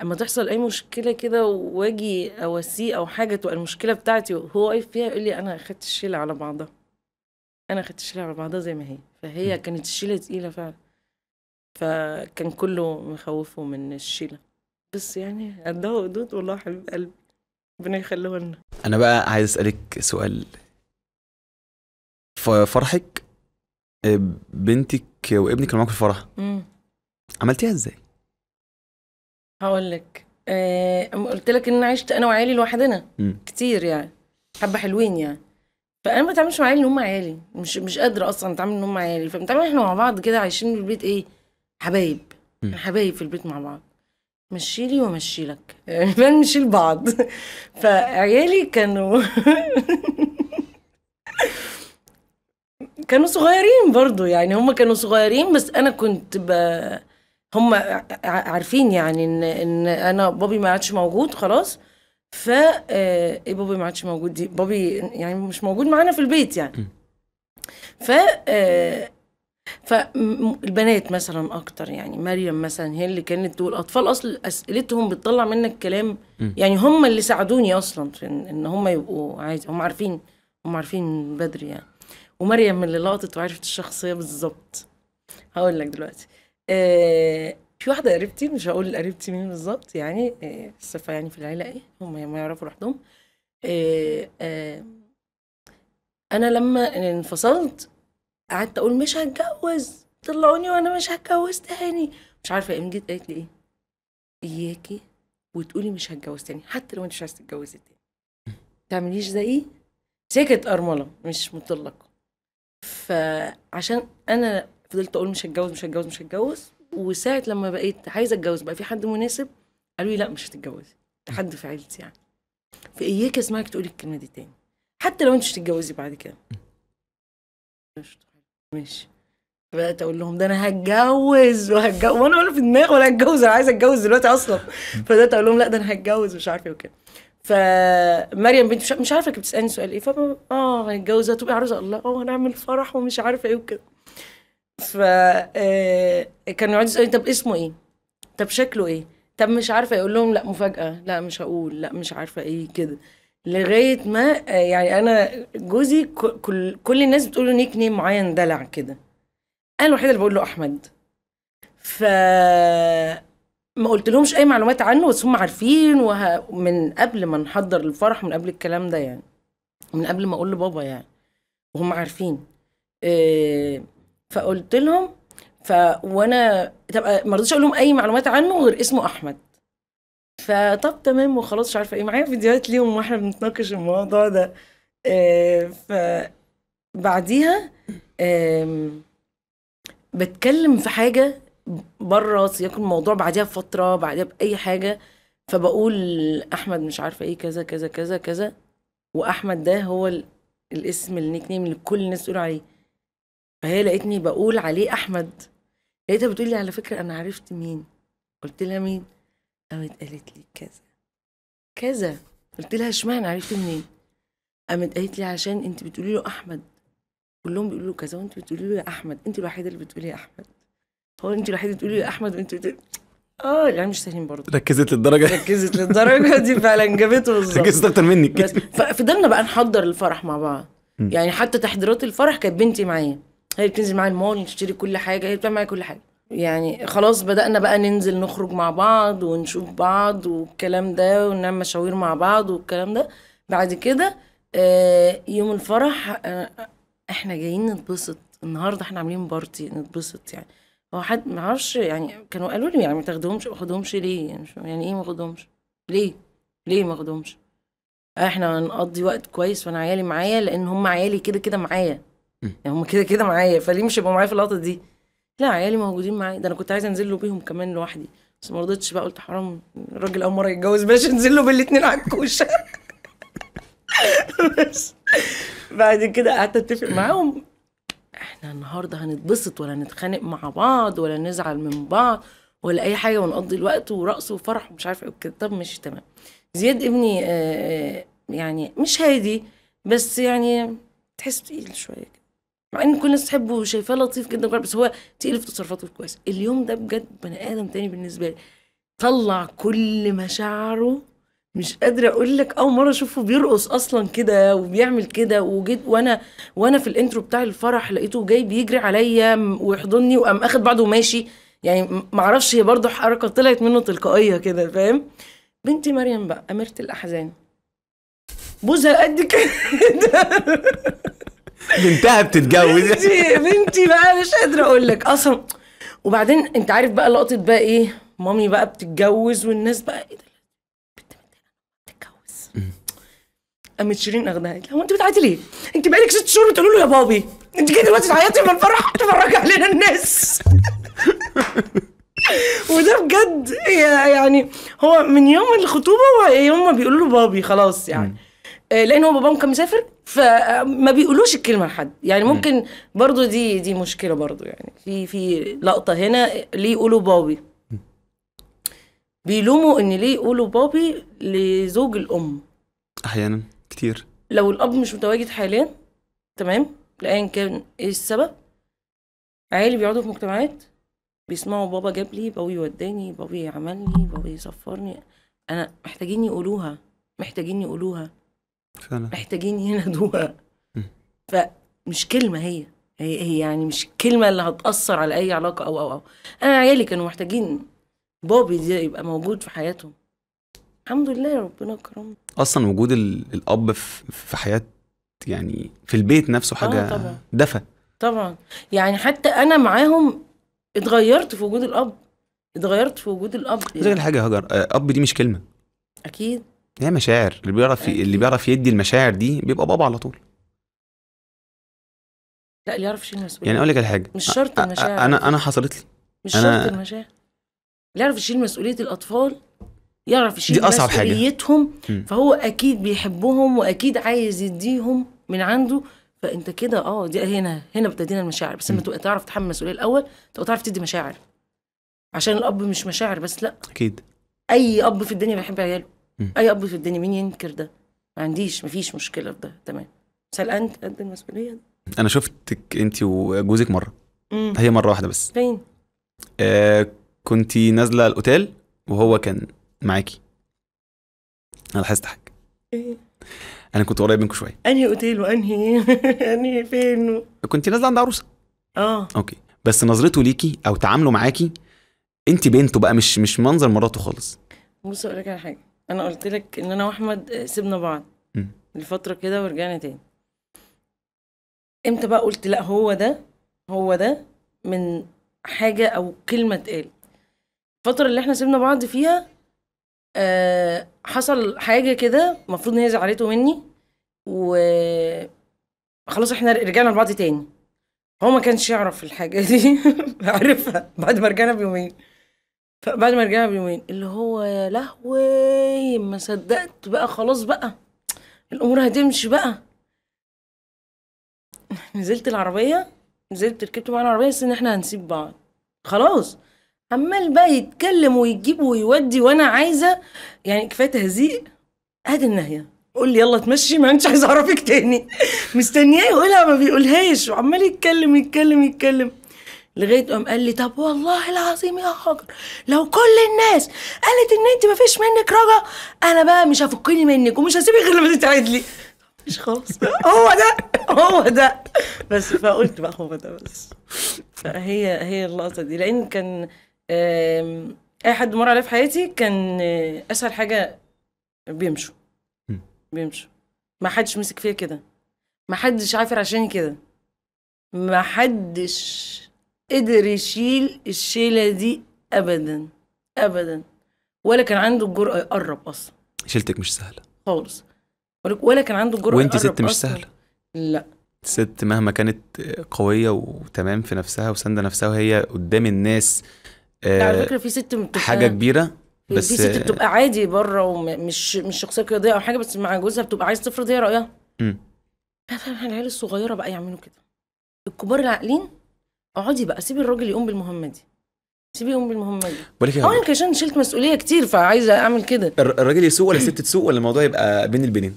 اما تحصل اي مشكله كده واجي اواسيه او حاجه تبقى المشكله بتاعتي وهو واقف فيها يقول لي انا اخدت الشيله على بعضها انا اخدت الشيله على بعضها زي ما هي فهي كانت الشيله تقيله فعلا فكان كله مخوفه من الشيله بس يعني قدها قدود والله حبيب قلبي ربنا يخليه لنا انا بقى عايز اسالك سؤال فرحك آه، بنتك وابنك كانوا معاكم في الفرح عملتيها ازاي هقول لك آه قلت لك ان عشت انا وعيالي لوحدنا كتير يعني حبه حلوين يعني فانا ما بتعاملش مع عيالي ان هم عيالي مش مش قادره اصلا اتعامل ان هم عيالي فبنتعامل احنا مع بعض كده عايشين في البيت ايه حبايب حبايب في البيت مع بعض مشيلي ومشي لك بنمشي (laughs) لبعض (laughs) فعيالي كانوا (laughs) كانوا صغيرين برضو يعني هم كانوا صغيرين بس انا كنت ب... هم عارفين يعني ان ان انا بابي ما عادش موجود خلاص ف آه، ايه بابي ما عادش موجود دي بابي يعني مش موجود معانا في البيت يعني ف آه، فالبنات مثلا اكتر يعني مريم مثلا هي اللي كانت تقول اطفال اصل اسئلتهم بتطلع منك كلام يعني هم اللي ساعدوني اصلا في ان هم يبقوا عايز هم عارفين هم عارفين بدري يعني ومريم اللي لقطت وعرفت الشخصيه بالظبط هقول لك دلوقتي آه، في واحده قريبتي مش هقول قريبتي مين بالظبط يعني آه، الصفه يعني في العيله ايه هم ما يعرفوا لوحدهم آه، انا لما انفصلت قعدت اقول مش هتجوز طلعوني وانا مش هتجوز تاني مش عارفه ايه جيت قالت لي ايه اياكي وتقولي مش هتجوز تاني حتى لو انت مش عايزه تتجوزي تاني تعمليش زيي سكت ارمله مش مطلقه فعشان انا فضلت اقول مش هتجوز مش هتجوز مش هتجوز وساعه لما بقيت عايزه اتجوز بقى في حد مناسب قالوا لي لا مش هتتجوزي حد في عيلتي يعني فاياك اسمعك تقولي الكلمه دي تاني حتى لو انت مش هتتجوزي بعد كده ماشي بدات اقول لهم ده انا هتجوز وهتجوز وانا ولا في دماغي ولا هتجوز انا عايزه اتجوز دلوقتي اصلا فبدات اقول لهم لا ده انا هتجوز مش عارفه إيه وكده فمريم بنت مش عارفه كانت بتسالني سؤال ايه فب اه هتجوز هتبقي عروسه الله اه هنعمل فرح ومش عارفه ايه وكده ف آه، كانوا يقعدوا يسالوني طب اسمه ايه طب شكله ايه طب مش عارفه يقول لهم لا مفاجاه لا مش هقول لا مش عارفه ايه كده لغايه ما آه، يعني انا جوزي كل كل الناس بتقول له نيك نيم معين دلع كده انا الوحيده اللي بقول له احمد ف ما قلت لهمش اي معلومات عنه بس هم عارفين وه... من قبل ما نحضر الفرح من قبل الكلام ده يعني من قبل ما اقول لبابا يعني وهم عارفين إيه فقلت لهم ف وانا طب ما رضيتش اقول لهم اي معلومات عنه غير اسمه احمد فطب تمام وخلاص مش عارفه ايه معايا فيديوهات ليهم واحنا بنتناقش الموضوع ده آه ف بعديها بتكلم في حاجه بره سياق الموضوع بعديها بفتره بعديها باي حاجه فبقول احمد مش عارفه ايه كذا كذا كذا كذا واحمد ده هو الاسم النيك نيم اللي كل الناس تقول عليه فهي لقيتني بقول عليه احمد لقيتها بتقول لي على فكره انا عرفت مين قلت لها مين قامت قالت لي كذا كذا قلت لها اشمعنى عرفتي منين قامت قالت لي عشان انت بتقولي له احمد كلهم بيقولوا كذا وانت بتقولي له يا احمد انت الوحيده اللي بتقولي يا احمد هو انت الوحيده اللي بتقولي يا احمد وانت بتقولي اه العيال مش سهلين برضه ركزت للدرجه ركزت للدرجه دي فعلا جابته بالظبط ركزت اكتر مني بس ففضلنا بقى نحضر الفرح مع بعض يعني حتى تحضيرات الفرح كانت بنتي معايا هي بتنزل معايا المول نشتري كل حاجه هي بتعمل معايا كل حاجه يعني خلاص بدأنا بقى ننزل نخرج مع بعض ونشوف بعض والكلام ده ونعمل مشاوير مع بعض والكلام ده بعد كده آه، يوم الفرح آه، احنا جايين نتبسط النهارده احنا عاملين بارتي نتبسط يعني هو حد ما اعرفش يعني كانوا قالوا لي يعني ما تاخدهمش ما تاخدهمش ليه يعني, يعني ايه ما تاخدهمش ليه ليه ما تاخدهمش احنا هنقضي وقت كويس وانا عيالي معايا لان هم عيالي كده كده معايا يعني هم كده كده معايا فليه مش يبقوا معايا في اللقطه دي لا عيالي موجودين معايا ده انا كنت عايزه انزل له بيهم كمان لوحدي بس ما رضيتش بقى قلت حرام الراجل اول مره يتجوز باش انزل له بالاثنين على الكوشه (laughs) بس بعد كده قعدت اتفق معاهم احنا النهارده هنتبسط ولا نتخانق مع بعض ولا نزعل من بعض ولا اي حاجه ونقضي الوقت ورقص وفرح ومش عارف ايه وكده طب ماشي تمام زياد ابني آه، آه، يعني مش هادي بس يعني تحس تقيل شويه مع ان كل الناس تحبه وشايفاه لطيف جدا بس هو تقيل في تصرفاته كويس اليوم ده بجد بني ادم تاني بالنسبه لي طلع كل مشاعره مش قادره اقول لك اول مره اشوفه بيرقص اصلا كده وبيعمل كده وجيت وانا وانا في الانترو بتاع الفرح لقيته جاي بيجري عليا ويحضني وقام اخد بعضه وماشي يعني معرفش هي برضه حركه طلعت منه تلقائيه كده فاهم بنتي مريم بقى اميره الاحزان بوزها قد كده (laughs) بنتها بتتجوز (laughs) بنتي بنتي بقى مش قادره اقول لك اصلا وبعدين انت عارف بقى لقطه بقى ايه مامي بقى بتتجوز والناس بقى ايه ده بتتجوز قامت شيرين اخدها قالت هو انت بتعيطي ليه؟ انت بقالك ست شهور بتقولوا له يا بابي انت جاي دلوقتي تعيطي من الفرح تفرجي علينا الناس (laughs) وده بجد يعني هو من يوم الخطوبه هو يوم ما بيقولوا له بابي خلاص يعني آه، لان هو باباهم كان مسافر فما بيقولوش الكلمه لحد يعني ممكن برضو دي دي مشكله برضو يعني في في لقطه هنا ليه يقولوا بابي بيلوموا ان ليه يقولوا بابي لزوج الام احيانا كتير لو الاب مش متواجد حاليا تمام لايا كان ايه السبب عيالي بيقعدوا في مجتمعات بيسمعوا بابا جاب لي بابي وداني بابي عمل لي بابي سفرني انا محتاجين يقولوها محتاجين يقولوها فعلا محتاجين ينادوها (laughs) فمش كلمه هي هي يعني مش الكلمه اللي هتاثر على اي علاقه او او او انا عيالي كانوا محتاجين بابي دي يبقى موجود في حياتهم الحمد لله ربنا كرم اصلا وجود الاب في حياه يعني في البيت نفسه آه، حاجه آه طبعًا. دفى طبعا يعني حتى انا معاهم اتغيرت في وجود الاب اتغيرت في وجود الاب يعني. زي الحاجه هاجر آه، اب دي مش كلمه اكيد هي مشاعر اللي بيعرف اللي بيعرف يدي المشاعر دي بيبقى بابا على طول لا اللي يعرف يشيل المسؤوليه يعني اقول لك على حاجه مش شرط المشاعر انا انا حصلت لي مش أنا... شرط المشاعر اللي يعرف يشيل مسؤوليه الاطفال يعرف يشيل دي أصعب مسؤوليتهم حاجة. فهو اكيد بيحبهم واكيد عايز يديهم من عنده فانت كده اه دي هنا هنا بتدينا المشاعر بس لما تبقى تعرف تتحمل المسؤوليه الاول تبقى تعرف تدي مشاعر عشان الاب مش مشاعر بس لا اكيد اي اب في الدنيا بيحب عياله اي اب في الدنيا مين ينكر ده ما عنديش ما فيش مشكله في ده تمام بس هل انت قد المسؤوليه انا شفتك انت وجوزك مره مم. هي مره واحده بس فين آه كنت نازله الاوتيل وهو كان معاكي انا لاحظت حاجه ايه انا كنت قريب منكم شويه انهي اوتيل وانهي (laughs) انهي فين و... كنت نازله عند عروسه اه اوكي بس نظرته ليكي او تعامله معاكي انت بنته بقى مش مش منظر مراته خالص بص اقول لك على حاجه انا قلت لك ان انا واحمد آه، سيبنا بعض لفتره كده ورجعنا تاني امتى بقى قلت لا هو ده هو ده من حاجه او كلمه اتقالت الفتره اللي احنا سيبنا بعض فيها أه حصل حاجه كده المفروض ان هي زعلته مني و خلاص احنا رجعنا لبعض تاني هو ما كانش يعرف الحاجه دي (laughs) عرفها بعد ما رجعنا بيومين فبعد ما رجعنا بيومين اللي هو يا لهوي ما صدقت بقى خلاص بقى الامور هتمشي بقى نزلت العربيه نزلت ركبت معانا العربيه بس ان احنا هنسيب بعض خلاص عمال بقى يتكلم ويجيب ويودي وانا عايزه يعني كفايه تهزيق ادي النهيه قول لي يلا اتمشي ما انتش عايزه اعرفك تاني مستنياه يقولها ما بيقولهاش وعمال يتكلم يتكلم يتكلم لغايه قام قال لي طب والله العظيم يا هاجر لو كل الناس قالت ان انت مفيش منك رجا انا بقى مش هفكني منك ومش هسيبك غير لما تتعد لي مش خلاص هو ده هو ده بس فقلت بقى هو ده بس فهي هي اللقطه دي لان كان اي حد مر عليا في حياتي كان آه، اسهل حاجه بيمشوا بيمشوا ما حدش مسك فيا كده ما حدش عافر عشاني كده ما حدش قدر يشيل الشيله دي ابدا ابدا ولا كان عنده الجرأه يقرب اصلا شيلتك مش سهله خالص ولا كان عنده الجرأه وانت ست مش سهله لا ست مهما كانت قويه وتمام في نفسها وساندة نفسها وهي قدام الناس آه على فكره في ست متفهم. حاجه كبيره بس في ست بتبقى عادي بره ومش مش شخصيه قياديه او حاجه بس مع جوزها بتبقى عايز تفرض هي رايها امم العيال الصغيره بقى يعملوا كده الكبار العاقلين اقعدي بقى سيبي الراجل يقوم بالمهمه دي سيبي يقوم بالمهمه دي بقول لك ايه اه، عشان شلت مسؤوليه كتير فعايزه اعمل كده الراجل يسوق ولا الست تسوق ولا الموضوع يبقى بين البنين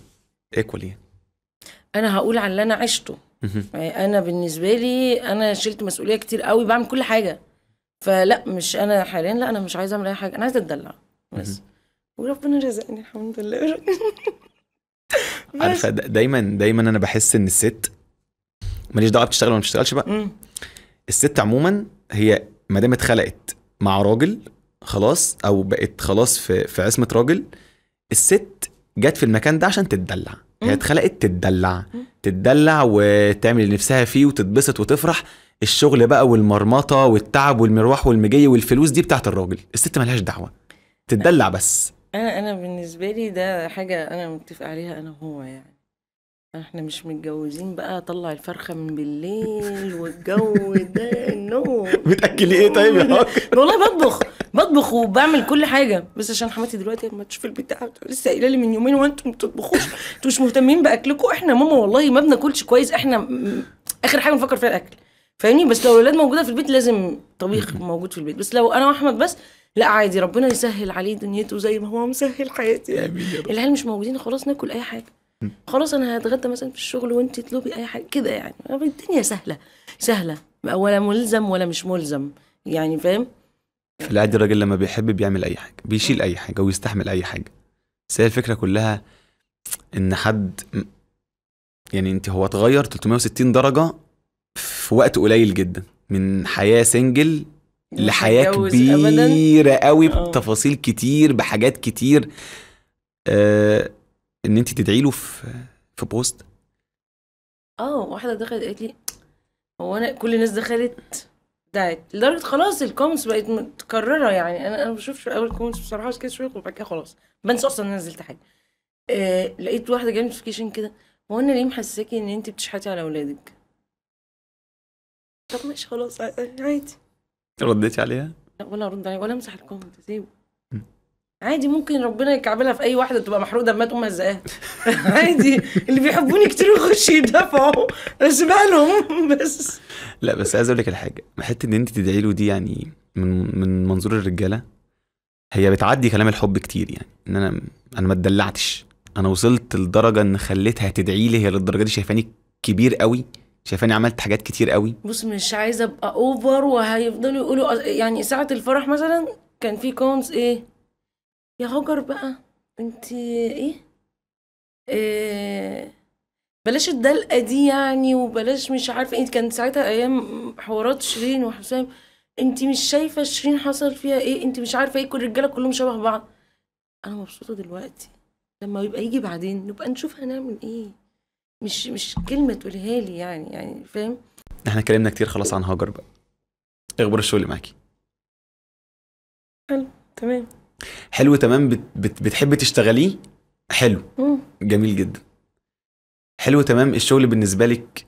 ايكوال يعني انا هقول عن اللي انا عشته يعني انا بالنسبه لي انا شلت مسؤوليه كتير قوي بعمل كل حاجه فلا مش انا حاليا لا انا مش عايزه اعمل اي حاجه انا عايزه اتدلع بس وربنا رزقني الحمد لله (laughs) عارفه دايما دايما انا بحس ان الست ماليش دعوه بتشتغل ولا ما بتشتغلش بقى الست عموما هي ما دام اتخلقت مع راجل خلاص او بقت خلاص في في عصمه راجل الست جت في المكان ده عشان تتدلع هي اتخلقت تتدلع تتدلع وتعمل نفسها فيه وتتبسط وتفرح الشغل بقى والمرمطه والتعب والمروح والمجيه والفلوس دي بتاعت الراجل الست ملهاش دعوه تتدلع بس انا انا بالنسبه لي ده حاجه انا متفق عليها انا وهو يعني احنا مش متجوزين بقى طلع الفرخه من بالليل والجو ده نو (laughs) بتاكلي ايه طيب يا حاج (laughs) والله بطبخ بطبخ وبعمل كل حاجه بس عشان حماتي دلوقتي لما تشوف البتاع لسه قايله لي من يومين وانتم ما بتطبخوش انتوا مش مهتمين باكلكم احنا ماما والله ما بناكلش كويس احنا اخر حاجه بنفكر فيها الاكل فاهمني بس لو الاولاد موجوده في البيت لازم طبيخ موجود في البيت بس لو انا واحمد بس لا عادي ربنا يسهل عليه دنيته زي ما هو مسهل حياتي يعني العيال مش موجودين خلاص ناكل اي حاجه خلاص انا هتغدى مثلا في الشغل وانت اطلبي اي حاجه كده يعني الدنيا سهله سهله ولا ملزم ولا مش ملزم يعني فاهم في العادي الراجل لما بيحب بيعمل اي حاجه بيشيل اي حاجه ويستحمل اي حاجه بس هي الفكره كلها ان حد يعني انت هو اتغير 360 درجه في وقت قليل جدا من حياه سنجل لحياه كبيره أبداً. قوي آه. بتفاصيل كتير بحاجات كتير آه ان انت تدعي له في في بوست اه واحده دخلت قالت لي هو انا كل الناس دخلت دعت لدرجه خلاص الكومنتس بقت متكرره يعني انا انا بشوفش اول كومنتس بصراحه كده شويه وبعد كده خلاص بنسى اصلا ان نزلت حاجه آه لقيت واحده جايه نوتيفيكيشن كده هو انا ليه محسساكي ان انت بتشحتي على اولادك طب ماشي خلاص عادي رديتي عليها لا ولا ارد عليها ولا امسح الكومنت سيبه عادي ممكن ربنا يكعبلها في اي واحده تبقى محروقه دمها تقوم مهزقاها (laughs) عادي اللي بيحبوني كتير يخش يدافعوا بس مالهم بس لا بس عايز اقول لك الحاجه حته ان انت تدعي له دي يعني من من منظور الرجاله هي بتعدي كلام الحب كتير يعني ان انا انا ما اتدلعتش انا وصلت لدرجه ان خليتها تدعي لي هي للدرجه دي شايفاني كبير قوي شايفاني عملت حاجات كتير قوي بص مش عايزه ابقى اوفر وهيفضلوا يقولوا يعني ساعه الفرح مثلا كان في كونز ايه يا هاجر بقى انت ايه إيه بلاش الدلقه دي يعني وبلاش مش عارفه ايه كانت ساعتها ايام حوارات شيرين وحسام انت مش شايفه شيرين حصل فيها ايه انت مش عارفه ايه كل الرجاله كلهم شبه بعض انا مبسوطه دلوقتي لما يبقى يجي بعدين نبقى نشوف هنعمل ايه مش مش كلمه تقولها لي يعني يعني فاهم احنا اتكلمنا كتير خلاص عن هاجر بقى اخبار الشغل معاكي حلو تمام حلو تمام بت بت بتحب تشتغليه حلو مم. جميل جدا حلو تمام الشغل بالنسبه لك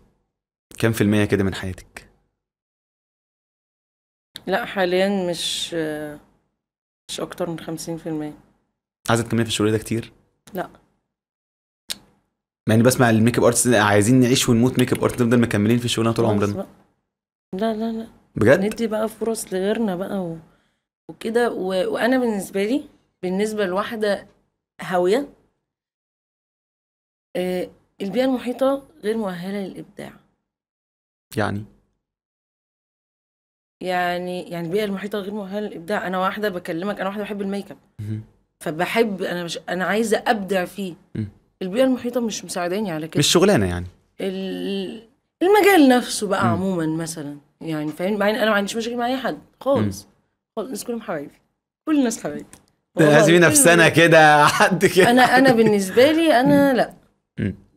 كام في المية كده من حياتك؟ لا حاليا مش مش أكتر من خمسين في المية عايزة تكملي في الشغل ده كتير؟ لا ما يعني بسمع الميك اب ارتست عايزين نعيش ونموت ميك اب ارتست نفضل مكملين في شغلنا طول عمرنا لا لا لا بجد؟ ندي بقى فرص لغيرنا بقى و... وكده و... وانا بالنسبه لي بالنسبه لواحده هاويه آه البيئه المحيطه غير مؤهله للابداع يعني يعني يعني البيئه المحيطه غير مؤهله للابداع انا واحده بكلمك انا واحده بحب الميك اب فبحب انا مش انا عايزه ابدع فيه البيئه المحيطه مش مساعداني على كده مش شغلانه يعني المجال نفسه بقى مم. عموما مثلا يعني فاهم انا ما عنديش مشاكل مع اي حد خالص مم. الناس كلهم حبايبي كل الناس حبايبي لازم نفسنا كده حد كده انا انا بالنسبه لي (laughs) انا لا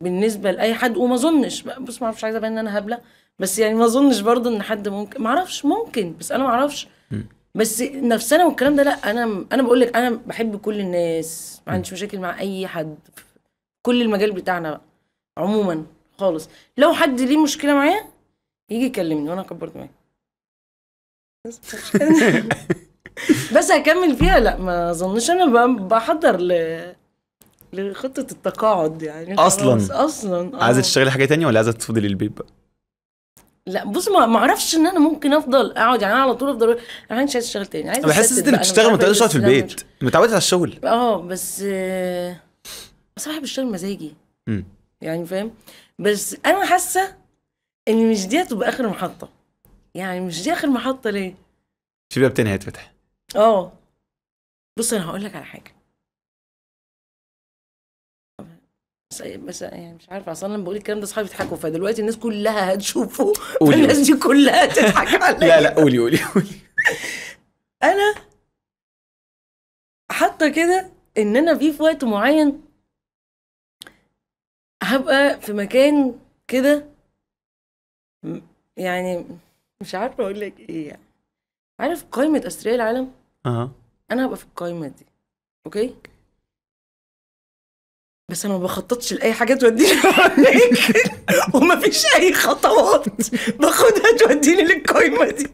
بالنسبه لاي حد وما اظنش بص ما اعرفش عايزه ابان ان انا هبله بس يعني ما اظنش برضه ان حد ممكن ما اعرفش ممكن بس انا ما اعرفش بس نفسنا والكلام ده لا انا انا بقول لك انا بحب كل الناس ما عنديش مشاكل مع اي حد كل المجال بتاعنا بقى عموما خالص لو حد ليه مشكله معايا يجي يكلمني وانا اكبر دماغي (laughs) بس هكمل فيها لا ما اظنش انا بحضر ل لخطه التقاعد يعني اصلا اصلا آه. عايزه تشتغلي حاجه تانية ولا عايزه تفضلي البيت بقى لا بص ما اعرفش ان انا ممكن افضل اقعد يعني انا على طول افضل انا مش عايز اشتغل تاني عايز بحس انك بتشتغل إيه، ما تقدرش تقعد في البيت متعودة على الشغل اه بس آه، بس بحب الشغل مزاجي يعني فاهم بس انا حاسه ان مش دي هتبقى اخر محطه يعني مش دي اخر محطه ليه باب تاني هيتفتح اه بص انا هقول لك على حاجه بس يعني مش عارفه اصلا لما بقول الكلام ده اصحابي بيضحكوا فدلوقتي الناس كلها هتشوفه الناس دي كلها تضحك (laughs) عليا لا لا قولي قولي قولي انا حاطه كده ان انا في في وقت معين هبقى في مكان كده يعني مش عارفه اقول لك ايه يعني عارف قائمه اثرياء العالم اه انا هبقى في القائمه دي اوكي بس انا ما بخططش لاي حاجه توديني (laughs) ومفيش اي خطوات باخدها توديني للقائمه دي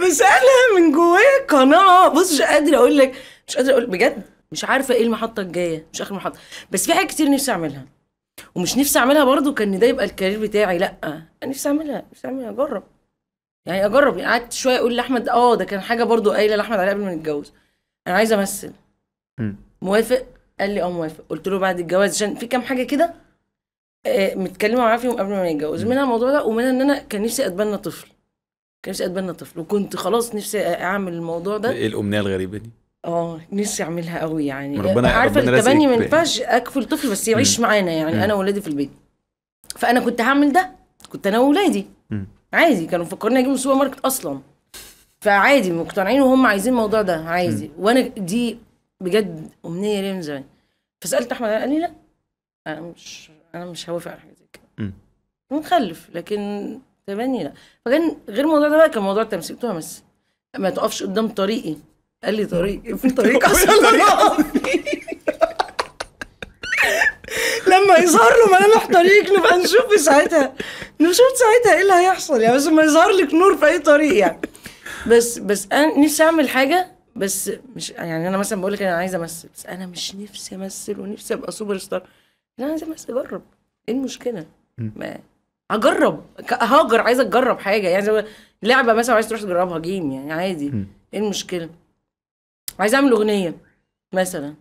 بس انا من جوايا قناعه بص مش قادره اقول لك مش قادره اقول بجد مش عارفه ايه المحطه الجايه مش اخر محطه بس في حاجات كتير نفسي اعملها ومش نفسي اعملها برضو كان ده يبقى الكارير بتاعي لا نفسي اعملها نفسي اعملها اجرب يعني اجرب يعني قعدت شويه اقول لاحمد اه ده كان حاجه برضو قايله لاحمد علي قبل ما نتجوز انا عايزه امثل موافق قال لي اه موافق قلت له بعد الجواز عشان في كام حاجه كده آه، متكلمه معاه فيهم قبل ما نتجوز منها الموضوع ده ومنها ان انا كان نفسي اتبنى طفل كان نفسي اتبنى طفل وكنت خلاص نفسي اعمل الموضوع ده ايه الامنيه الغريبه دي اه نفسي اعملها قوي يعني ربنا عارفه التبني ما ينفعش اكفل طفل بس يعيش معانا يعني مم. انا واولادي في البيت فانا كنت هعمل ده كنت انا واولادي عادي كانوا مفكرين اجيبه من السوبر ماركت اصلا فعادي مقتنعين وهم عايزين الموضوع ده عادي وانا دي بجد امنيه ليا من زمان فسالت احمد قال لي لا انا مش انا مش هوافق على حاجه زي كده مخلف لكن تبني لا فكان غير الموضوع ده بقى كان موضوع التمثيل قلت بس ما تقفش قدام طريقي قال لي طريق (laughs) في طريق (laughs) اصلا (laughs) لما يظهر له ملامح طريق نبقى نشوف ساعتها نشوف ساعتها ايه اللي هيحصل يعني بس ما يظهر لك نور في اي طريق يعني بس بس انا نفسي اعمل حاجه بس مش يعني انا مثلا بقول لك انا عايزه امثل بس انا مش نفسي امثل ونفسي ابقى سوبر ستار انا عايزه بس اجرب ايه المشكله؟ ما اجرب هاجر عايزه اجرب حاجه يعني لعبه مثلا عايز تروح تجربها جيم يعني عادي ايه المشكله؟ عايزه اعمل اغنيه مثلا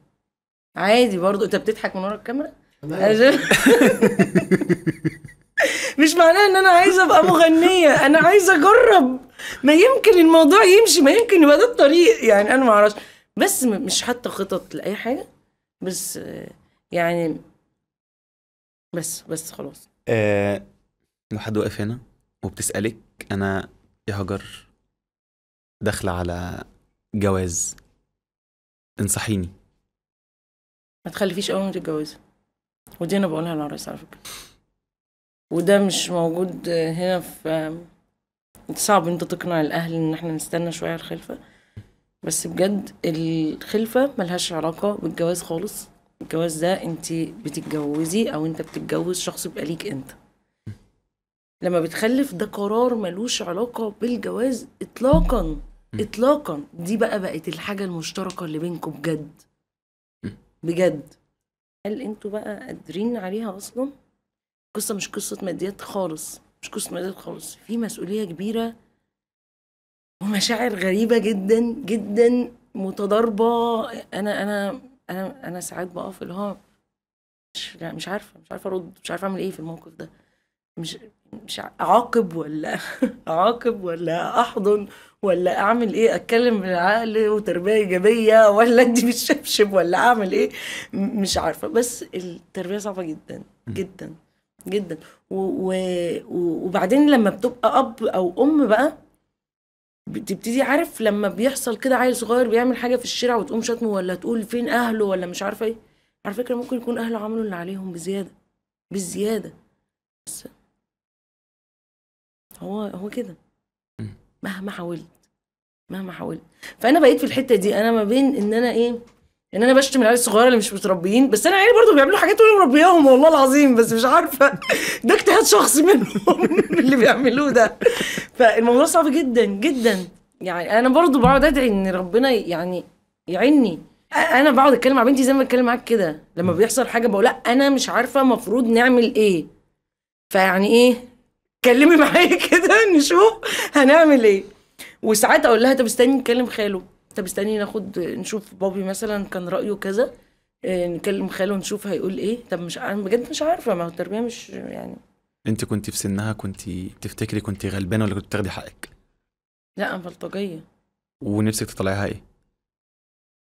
عادي برضه انت بتضحك من ورا الكاميرا مش معناه ان انا عايزه ابقى مغنيه انا عايزه اجرب ما يمكن الموضوع يمشي ما يمكن يبقى ده الطريق يعني انا ما اعرفش بس مش حتى خطط لاي حاجه بس يعني بس بس خلاص آه لو حد واقف هنا وبتسالك انا يا هاجر داخله على جواز انصحيني ما تخلفيش اول ما تتجوزي ودي انا بقولها للعريس على فكره وده مش موجود هنا في صعب انت تقنع الاهل ان احنا نستنى شويه على الخلفه بس بجد الخلفه ملهاش علاقه بالجواز خالص الجواز ده انت بتتجوزي او انت بتتجوز شخص يبقى ليك انت لما بتخلف ده قرار ملوش علاقه بالجواز اطلاقا اطلاقا دي بقى بقت الحاجه المشتركه اللي بينكم بجد بجد هل انتوا بقى قادرين عليها اصلا قصه مش قصه ماديات خالص مش قصه ماديات خالص في مسؤوليه كبيره ومشاعر غريبه جدا جدا متضاربه انا انا انا انا ساعات بقف اللي هو مش مش عارفه مش عارفه ارد مش عارفه اعمل ايه في الموقف ده مش مش اعاقب ولا اعاقب (laughs) ولا احضن ولا اعمل ايه اتكلم بالعقل وتربيه ايجابيه ولا ادي بالشبشب ولا اعمل ايه مش عارفه بس التربيه صعبه جدا جدا جدا و و وبعدين لما بتبقى اب او ام بقى بتبتدي عارف لما بيحصل كده عيل صغير بيعمل حاجه في الشارع وتقوم شتمه ولا تقول فين اهله ولا مش عارفه ايه على فكره ممكن يكون اهله عملوا اللي عليهم بزياده بزياده بس هو هو كده مهما حاولت مهما حاولت فانا بقيت في الحته دي انا ما بين ان انا ايه ان انا بشتم العيال الصغيره اللي مش متربيين بس انا عيالي برضه بيعملوا حاجات وانا مربياهم والله العظيم بس مش عارفه (laughs) ده اجتهاد شخصي منهم (laughs) اللي بيعملوه ده فالموضوع صعب جدا جدا يعني انا برضه بقعد ادعي ان ربنا يعني يعيني انا بقعد اتكلم مع بنتي زي ما بتكلم معاك كده لما بيحصل حاجه بقول لا انا مش عارفه المفروض نعمل ايه فيعني ايه كلمي (laughs) معايا كده نشوف هنعمل ايه وساعات اقول لها طب استني نكلم خاله طب استني ناخد نشوف بابي مثلا كان رايه كذا آه، نكلم خاله نشوف هيقول ايه طب مش انا بجد مش عارفه ما هو التربيه مش يعني انت كنت في سنها كنت تفتكري كنت غلبانه ولا كنت بتاخدي حقك لا انا بلطجيه ونفسك تطلعيها ايه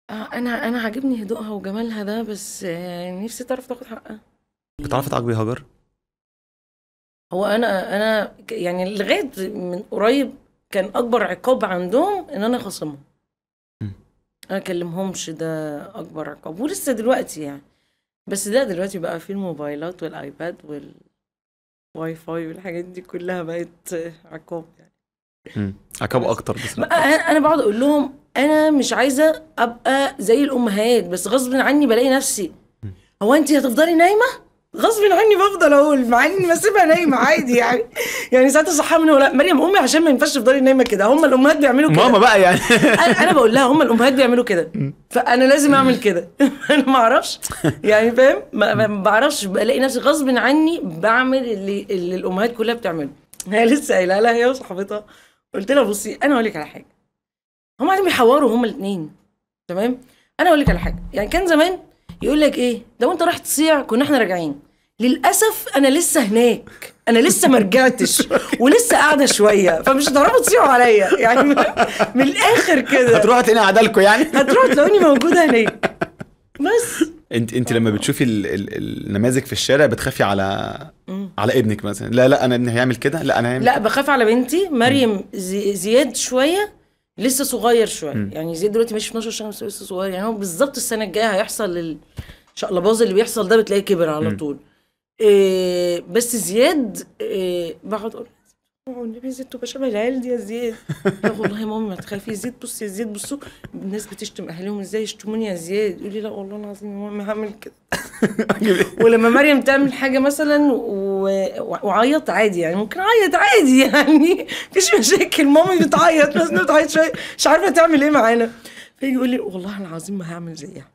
آه انا انا عاجبني هدوءها وجمالها ده بس آه، نفسي تعرف تاخد حقها بتعرفي تعاقبي هاجر هو انا انا يعني لغايه من قريب كان اكبر عقاب عندهم ان انا خصمهم انا اكلمهمش ده اكبر عقاب ولسه دلوقتي يعني بس ده دلوقتي بقى في الموبايلات والايباد والواي فاي والحاجات دي كلها بقت عقاب يعني عقاب اكتر بس انا بقعد اقول لهم انا مش عايزه ابقى زي الامهات بس غصب عني بلاقي نفسي هو انت هتفضلي نايمه غصب عني بفضل اقول مع اني بسيبها نايمه عادي يعني يعني ساعات اصحى منها ولا مريم امي عشان ما ينفعش تفضلي نايمه كده هم الامهات بيعملوا كده ماما بقى يعني انا انا بقول لها هم الامهات بيعملوا كده فانا لازم اعمل كده (laughs) انا ما اعرفش يعني فاهم ما بعرفش الاقي نفسي غصب عني بعمل اللي, اللي الامهات كلها بتعمله هي لسه قايلها لها هي وصاحبتها قلت لها بصي انا اقول لك على حاجه هم قاعدين بيحوروا هم الاثنين تمام انا اقول لك على حاجه يعني كان زمان يقول لك ايه ده وانت رايح تصيع كنا احنا راجعين للاسف انا لسه هناك انا لسه ما رجعتش (laughs) ولسه قاعده شويه فمش هتعرفوا تصيعوا عليا يعني من الاخر كده هتروحوا تلاقيني قاعده يعني هتروحوا تلاقوني موجوده هناك بس انت انت لما بتشوفي ال ال النماذج في الشارع بتخافي على على ابنك مثلا لا لا انا ابني هيعمل كده لا انا هيعمل لا بخاف على بنتي مريم زي زياد شويه لسه صغير شويه يعني زياد دلوقتي ماشي في 12 شهر بس لسه صغير يعني هو بالظبط السنه الجايه هيحصل الشقلباظ اللي بيحصل ده بتلاقيه كبر على طول إيه بس زياد إيه بقعد اقول والنبي زيت تبقى شبه العيال دي يا زياد لا والله يا ماما ما تخافي زيد بصي يا زياد بصوا الناس بتشتم اهلهم ازاي يشتموني يا زياد يقول لي لا والله العظيم يا ماما هعمل كده (laughs) ولما مريم تعمل حاجه مثلا وعيط عادي يعني ممكن اعيط عادي يعني مفيش مشاكل مامي بتعيط بس بتعيط شويه مش عارفه تعمل ايه معانا فيجي يقول لي والله العظيم ما هعمل زيها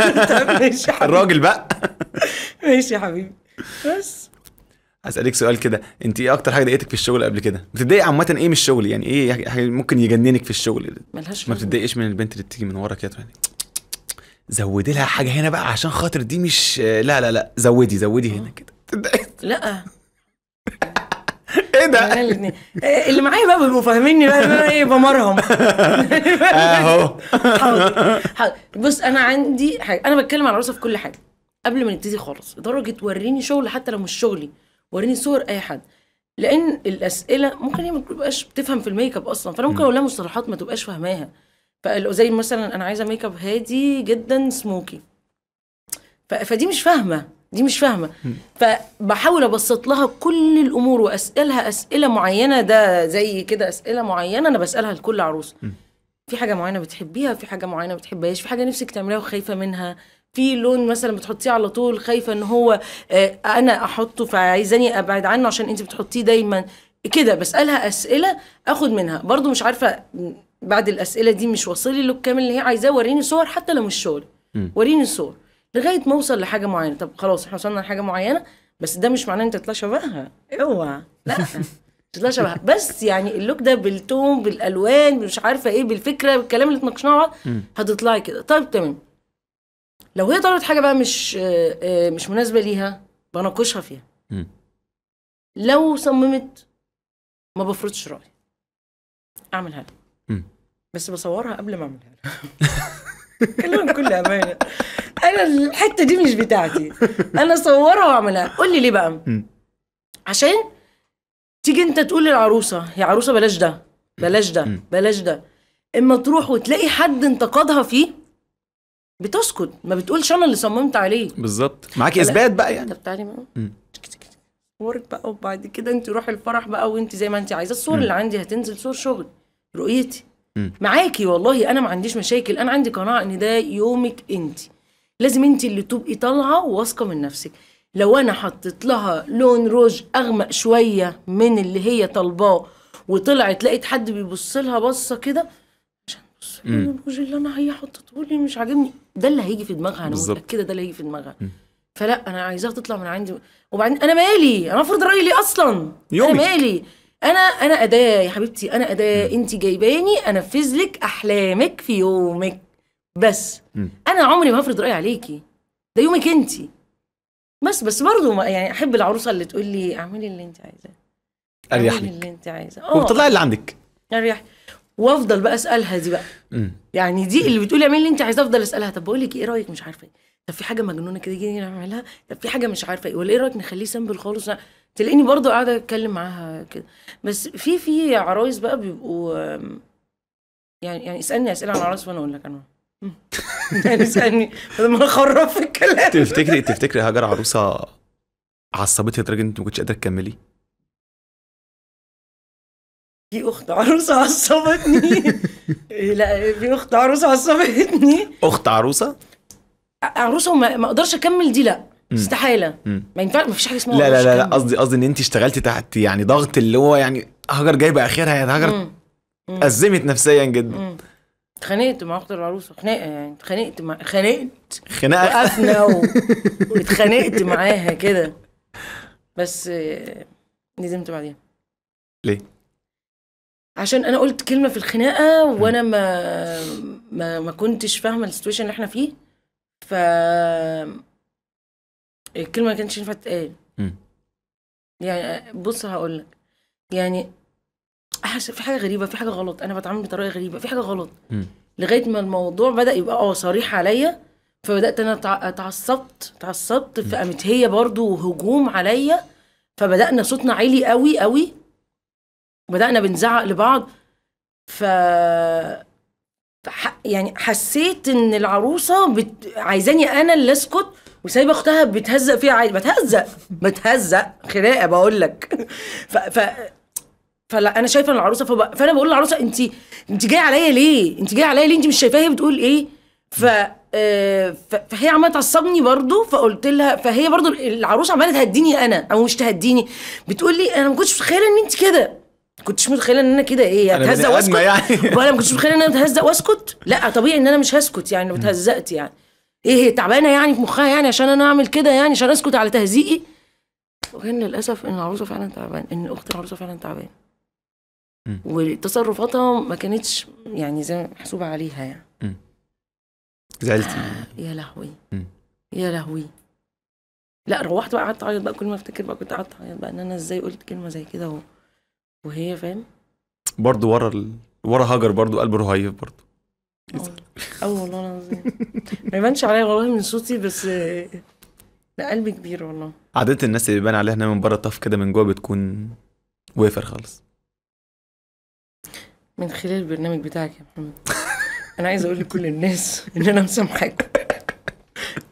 (laughs) الراجل بقى ماشي يا حبيبي بس هسألك سؤال كده انت ايه اكتر حاجه ضايقتك في الشغل قبل كده بتضايق عامه ايه من الشغل يعني ايه حاجه ممكن يجننك في الشغل ملهاش ما بتضايقش من البنت اللي بتيجي من ورا كده يعني زودي لها حاجه هنا بقى عشان خاطر دي مش لا لا لا زودي زودي هنا اه. كده (laughs) ايه لا ايه ده؟ اللي معايا بقى بيبقوا فاهميني بقى انا ايه بمرهم (laughs) اهو حاضر حاضر بص انا عندي حاجه انا بتكلم على راسي في كل حاجه قبل ما نبتدي خالص لدرجه توريني شغل حتى لو مش شغلي وريني صور اي حد لان الاسئله ممكن هي ما تبقاش بتفهم في الميك اب اصلا فانا ممكن اقول لها مصطلحات ما تبقاش فاهماها زي مثلا انا عايزه ميك اب هادي جدا سموكي فدي مش فاهمه دي مش فاهمه فبحاول ابسط لها كل الامور واسالها اسئله معينه ده زي كده اسئله معينه انا بسالها لكل عروسه في حاجه معينه بتحبيها في حاجه معينه ما بتحبهاش في حاجه نفسك تعمليها وخايفه منها في لون مثلا بتحطيه على طول خايفه ان هو آه، انا احطه فعايزاني ابعد عنه عشان انت بتحطيه دايما كده بسالها اسئله اخد منها برضو مش عارفه بعد الاسئله دي مش واصل لي الكامل اللي هي عايزاه وريني صور حتى لو مش شغل وريني صور لغايه ما اوصل لحاجه معينه طب خلاص احنا وصلنا لحاجه معينه بس ده مش معناه انت تطلع شبهها اوعى لا تطلع (laughs) شبهها بس يعني اللوك ده بالتون بالالوان مش عارفه ايه بالفكره بالكلام اللي اتناقشناه هتطلعي كده طيب تمام لو هي طلبت حاجه بقى مش آه، مش مناسبه ليها بناقشها فيها م. لو صممت ما بفرضش رايي اعملها لها بس بصورها قبل ما اعملها كلهم كل امانه انا الحته دي مش بتاعتي انا اصورها واعملها قول لي ليه بقى عشان تيجي انت تقول للعروسه يا عروسه بلاش ده بلاش ده بلاش ده اما تروح وتلاقي حد انتقدها فيه بتسكت ما بتقولش انا اللي صممت عليه بالظبط معاكي اثبات بقى يعني انت بتعلم صورك بقى وبعد كده انت روحي الفرح بقى وانت زي ما انت عايزه الصور اللي عندي هتنزل صور شغل رؤيتي معاكي والله انا ما عنديش مشاكل انا عندي قناعه ان ده يومك انت لازم انت اللي تبقي طالعه واثقه من نفسك لو انا حطيت لها لون روج اغمق شويه من اللي هي طالباه وطلعت لقيت حد بيبص لها بصه كده ان الوجه اللي انا هي حطته لي مش عاجبني ده اللي هيجي في دماغها انا متاكده ده اللي هيجي في دماغها فلا انا عايزاها تطلع من عندي وبعدين انا مالي انا افرض رايي ليه اصلا يومي. انا مالي انا انا اداه يا حبيبتي انا اداه انت جايباني انفذ لك احلامك في يومك بس م. انا عمري ما هفرض رايي عليكي ده يومك انت بس بس برضه يعني احب العروسه اللي تقول لي اعملي اللي انت عايزاه اريح لك اللي انت عايزاه وبتطلعي آه. اللي عندك اريح وافضل بقى اسالها دي بقى مم. يعني دي اللي بتقولي اعملي اللي انت عايزه افضل اسالها طب بقول لك ايه, إيه رايك مش عارفه ايه طب في حاجه مجنونه كده جينا نعملها طب في حاجه مش عارفه ايه ولا ايه رايك نخليه سامبل خالص تلاقيني برضو قاعده اتكلم معاها كده بس في في عرايس بقى بيبقوا يعني يعني اسالني اسئله عن عرايس وانا اقول لك انا (laughs) يعني اسالني بدل ما اخرف الكلام تفتكري تفتكري هاجر عروسه عصبتك لدرجه انت ما كنتش قادره تكملي؟ في اخت عروسه عصبتني لا في اخت عروسه عصبتني اخت عروسه عروسه وما اقدرش اكمل دي لا استحاله ما ينفع ما فيش حاجه اسمها لا لا لا, لا قصدي قصدي ان انت اشتغلتي تحت يعني ضغط اللي هو يعني هاجر جايبه اخرها يعني هاجر ازمت نفسيا جدا اتخانقت مع اخت العروسه خناقه يعني اتخانقت مع اتخانقت خناقه وقفنا (laughs) واتخانقت معاها كده بس آه، ندمت بعديها ليه؟ عشان انا قلت كلمه في الخناقه وانا ما ما, ما كنتش فاهمه السيتويشن اللي احنا فيه ف الكلمه ما كانتش ينفع تتقال يعني بص هقول لك يعني في حاجه غريبه في حاجه غلط انا بتعامل بطريقه غريبه في حاجه غلط م. لغايه ما الموضوع بدا يبقى اه صريح عليا فبدات انا اتعصبت اتعصبت فقامت هي برضو هجوم عليا فبدانا صوتنا عالي قوي قوي بدأنا بنزعق لبعض ف يعني حسيت ان العروسه بت... عايزاني انا اللي اسكت وسايبه اختها بتهزق فيها عادي بتهزق بتهزق خناقه بقول لك ف... ف... فلا انا شايفه ان العروسه فب... فانا بقول للعروسه انت انت جايه عليا ليه؟ انت جايه عليا ليه؟ انت مش شايفاها هي بتقول ايه؟ ف... آه، فهي عماله تعصبني برضو فقلت لها فهي برضو العروسه عماله تهديني انا او مش تهديني بتقول لي انا ما كنتش متخيله ان انت كده كنتش متخيله ان انا كده ايه اتهزق واسكت يعني. (laughs) وانا ما كنتش متخيله ان انا اتهزق واسكت لا طبيعي ان انا مش هسكت يعني لو اتهزقت يعني ايه هي تعبانه يعني في مخها يعني عشان انا اعمل كده يعني عشان اسكت على تهزيقي وكان للاسف ان العروسه فعلا تعبان ان اخت العروسه فعلا تعبان وتصرفاتها ما كانتش يعني زي محسوبه عليها يعني زعلتي آه يا لهوي يا لهوي لا روحت بقى قعدت اعيط بقى كل ما افتكر بقى كنت قعدت اعيط بقى ان انا ازاي قلت كلمه زي كده و... وهي فين؟ برضه ورا ال... ورا هاجر برضه قلب رهيف برضه اه والله العظيم ما يبانش عليا والله من صوتي بس لا قلبي كبير والله عادة الناس اللي بيبان عليها انها من بره طف كده من جوه بتكون وافر خالص من خلال البرنامج بتاعك يا محمد انا عايز اقول لكل الناس ان انا مسامحاكم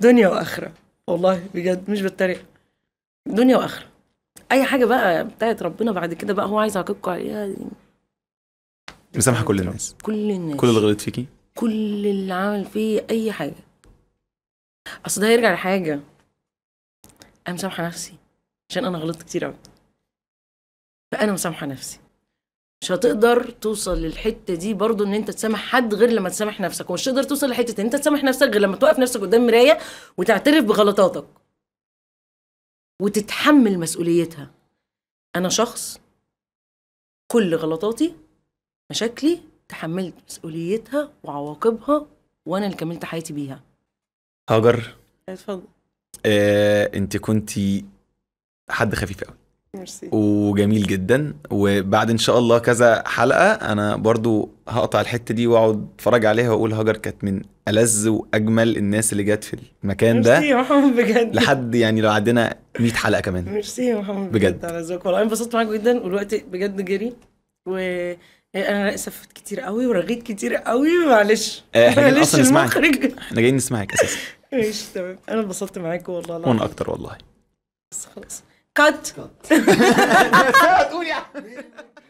دنيا واخره والله بجد مش بتريق دنيا واخره اي حاجه بقى بتاعت ربنا بعد كده بقى هو عايز يعاقبكوا عليها مسامحه كل الناس كل الناس كل اللي غلط فيكي كل اللي عمل فيه اي حاجه اصل ده هيرجع لحاجه انا مسامحه نفسي عشان انا غلطت كتير قوي فانا مسامحه نفسي مش هتقدر توصل للحته دي برضو ان انت تسامح حد غير لما تسامح نفسك ومش هتقدر توصل لحته ان انت تسامح نفسك غير لما توقف نفسك قدام مرايه وتعترف بغلطاتك وتتحمل مسؤوليتها انا شخص كل غلطاتي مشاكلي تحملت مسؤوليتها وعواقبها وانا اللي كملت حياتي بيها هاجر اتفضل آه، انت كنت حد خفيف قوي وجميل جدا وبعد ان شاء الله كذا حلقه انا برضو هقطع الحته دي واقعد اتفرج عليها واقول هاجر كانت من ألذ واجمل الناس اللي جت في المكان ده ميرسي يا محمد بجد لحد يعني لو عدينا 100 حلقه كمان ميرسي يا محمد بجد, بجد على ذوقك والله انبسطت معاك جدا والوقت بجد جري و إيه، انا سفت كتير قوي ورغيت كتير قوي معلش إيه، احنا جايين اصلا نسمعك احنا جايين نسمعك اساسا ماشي تمام انا انبسطت معاك والله وانا اكتر والله بس خلاص كات كات (laughs) (laughs)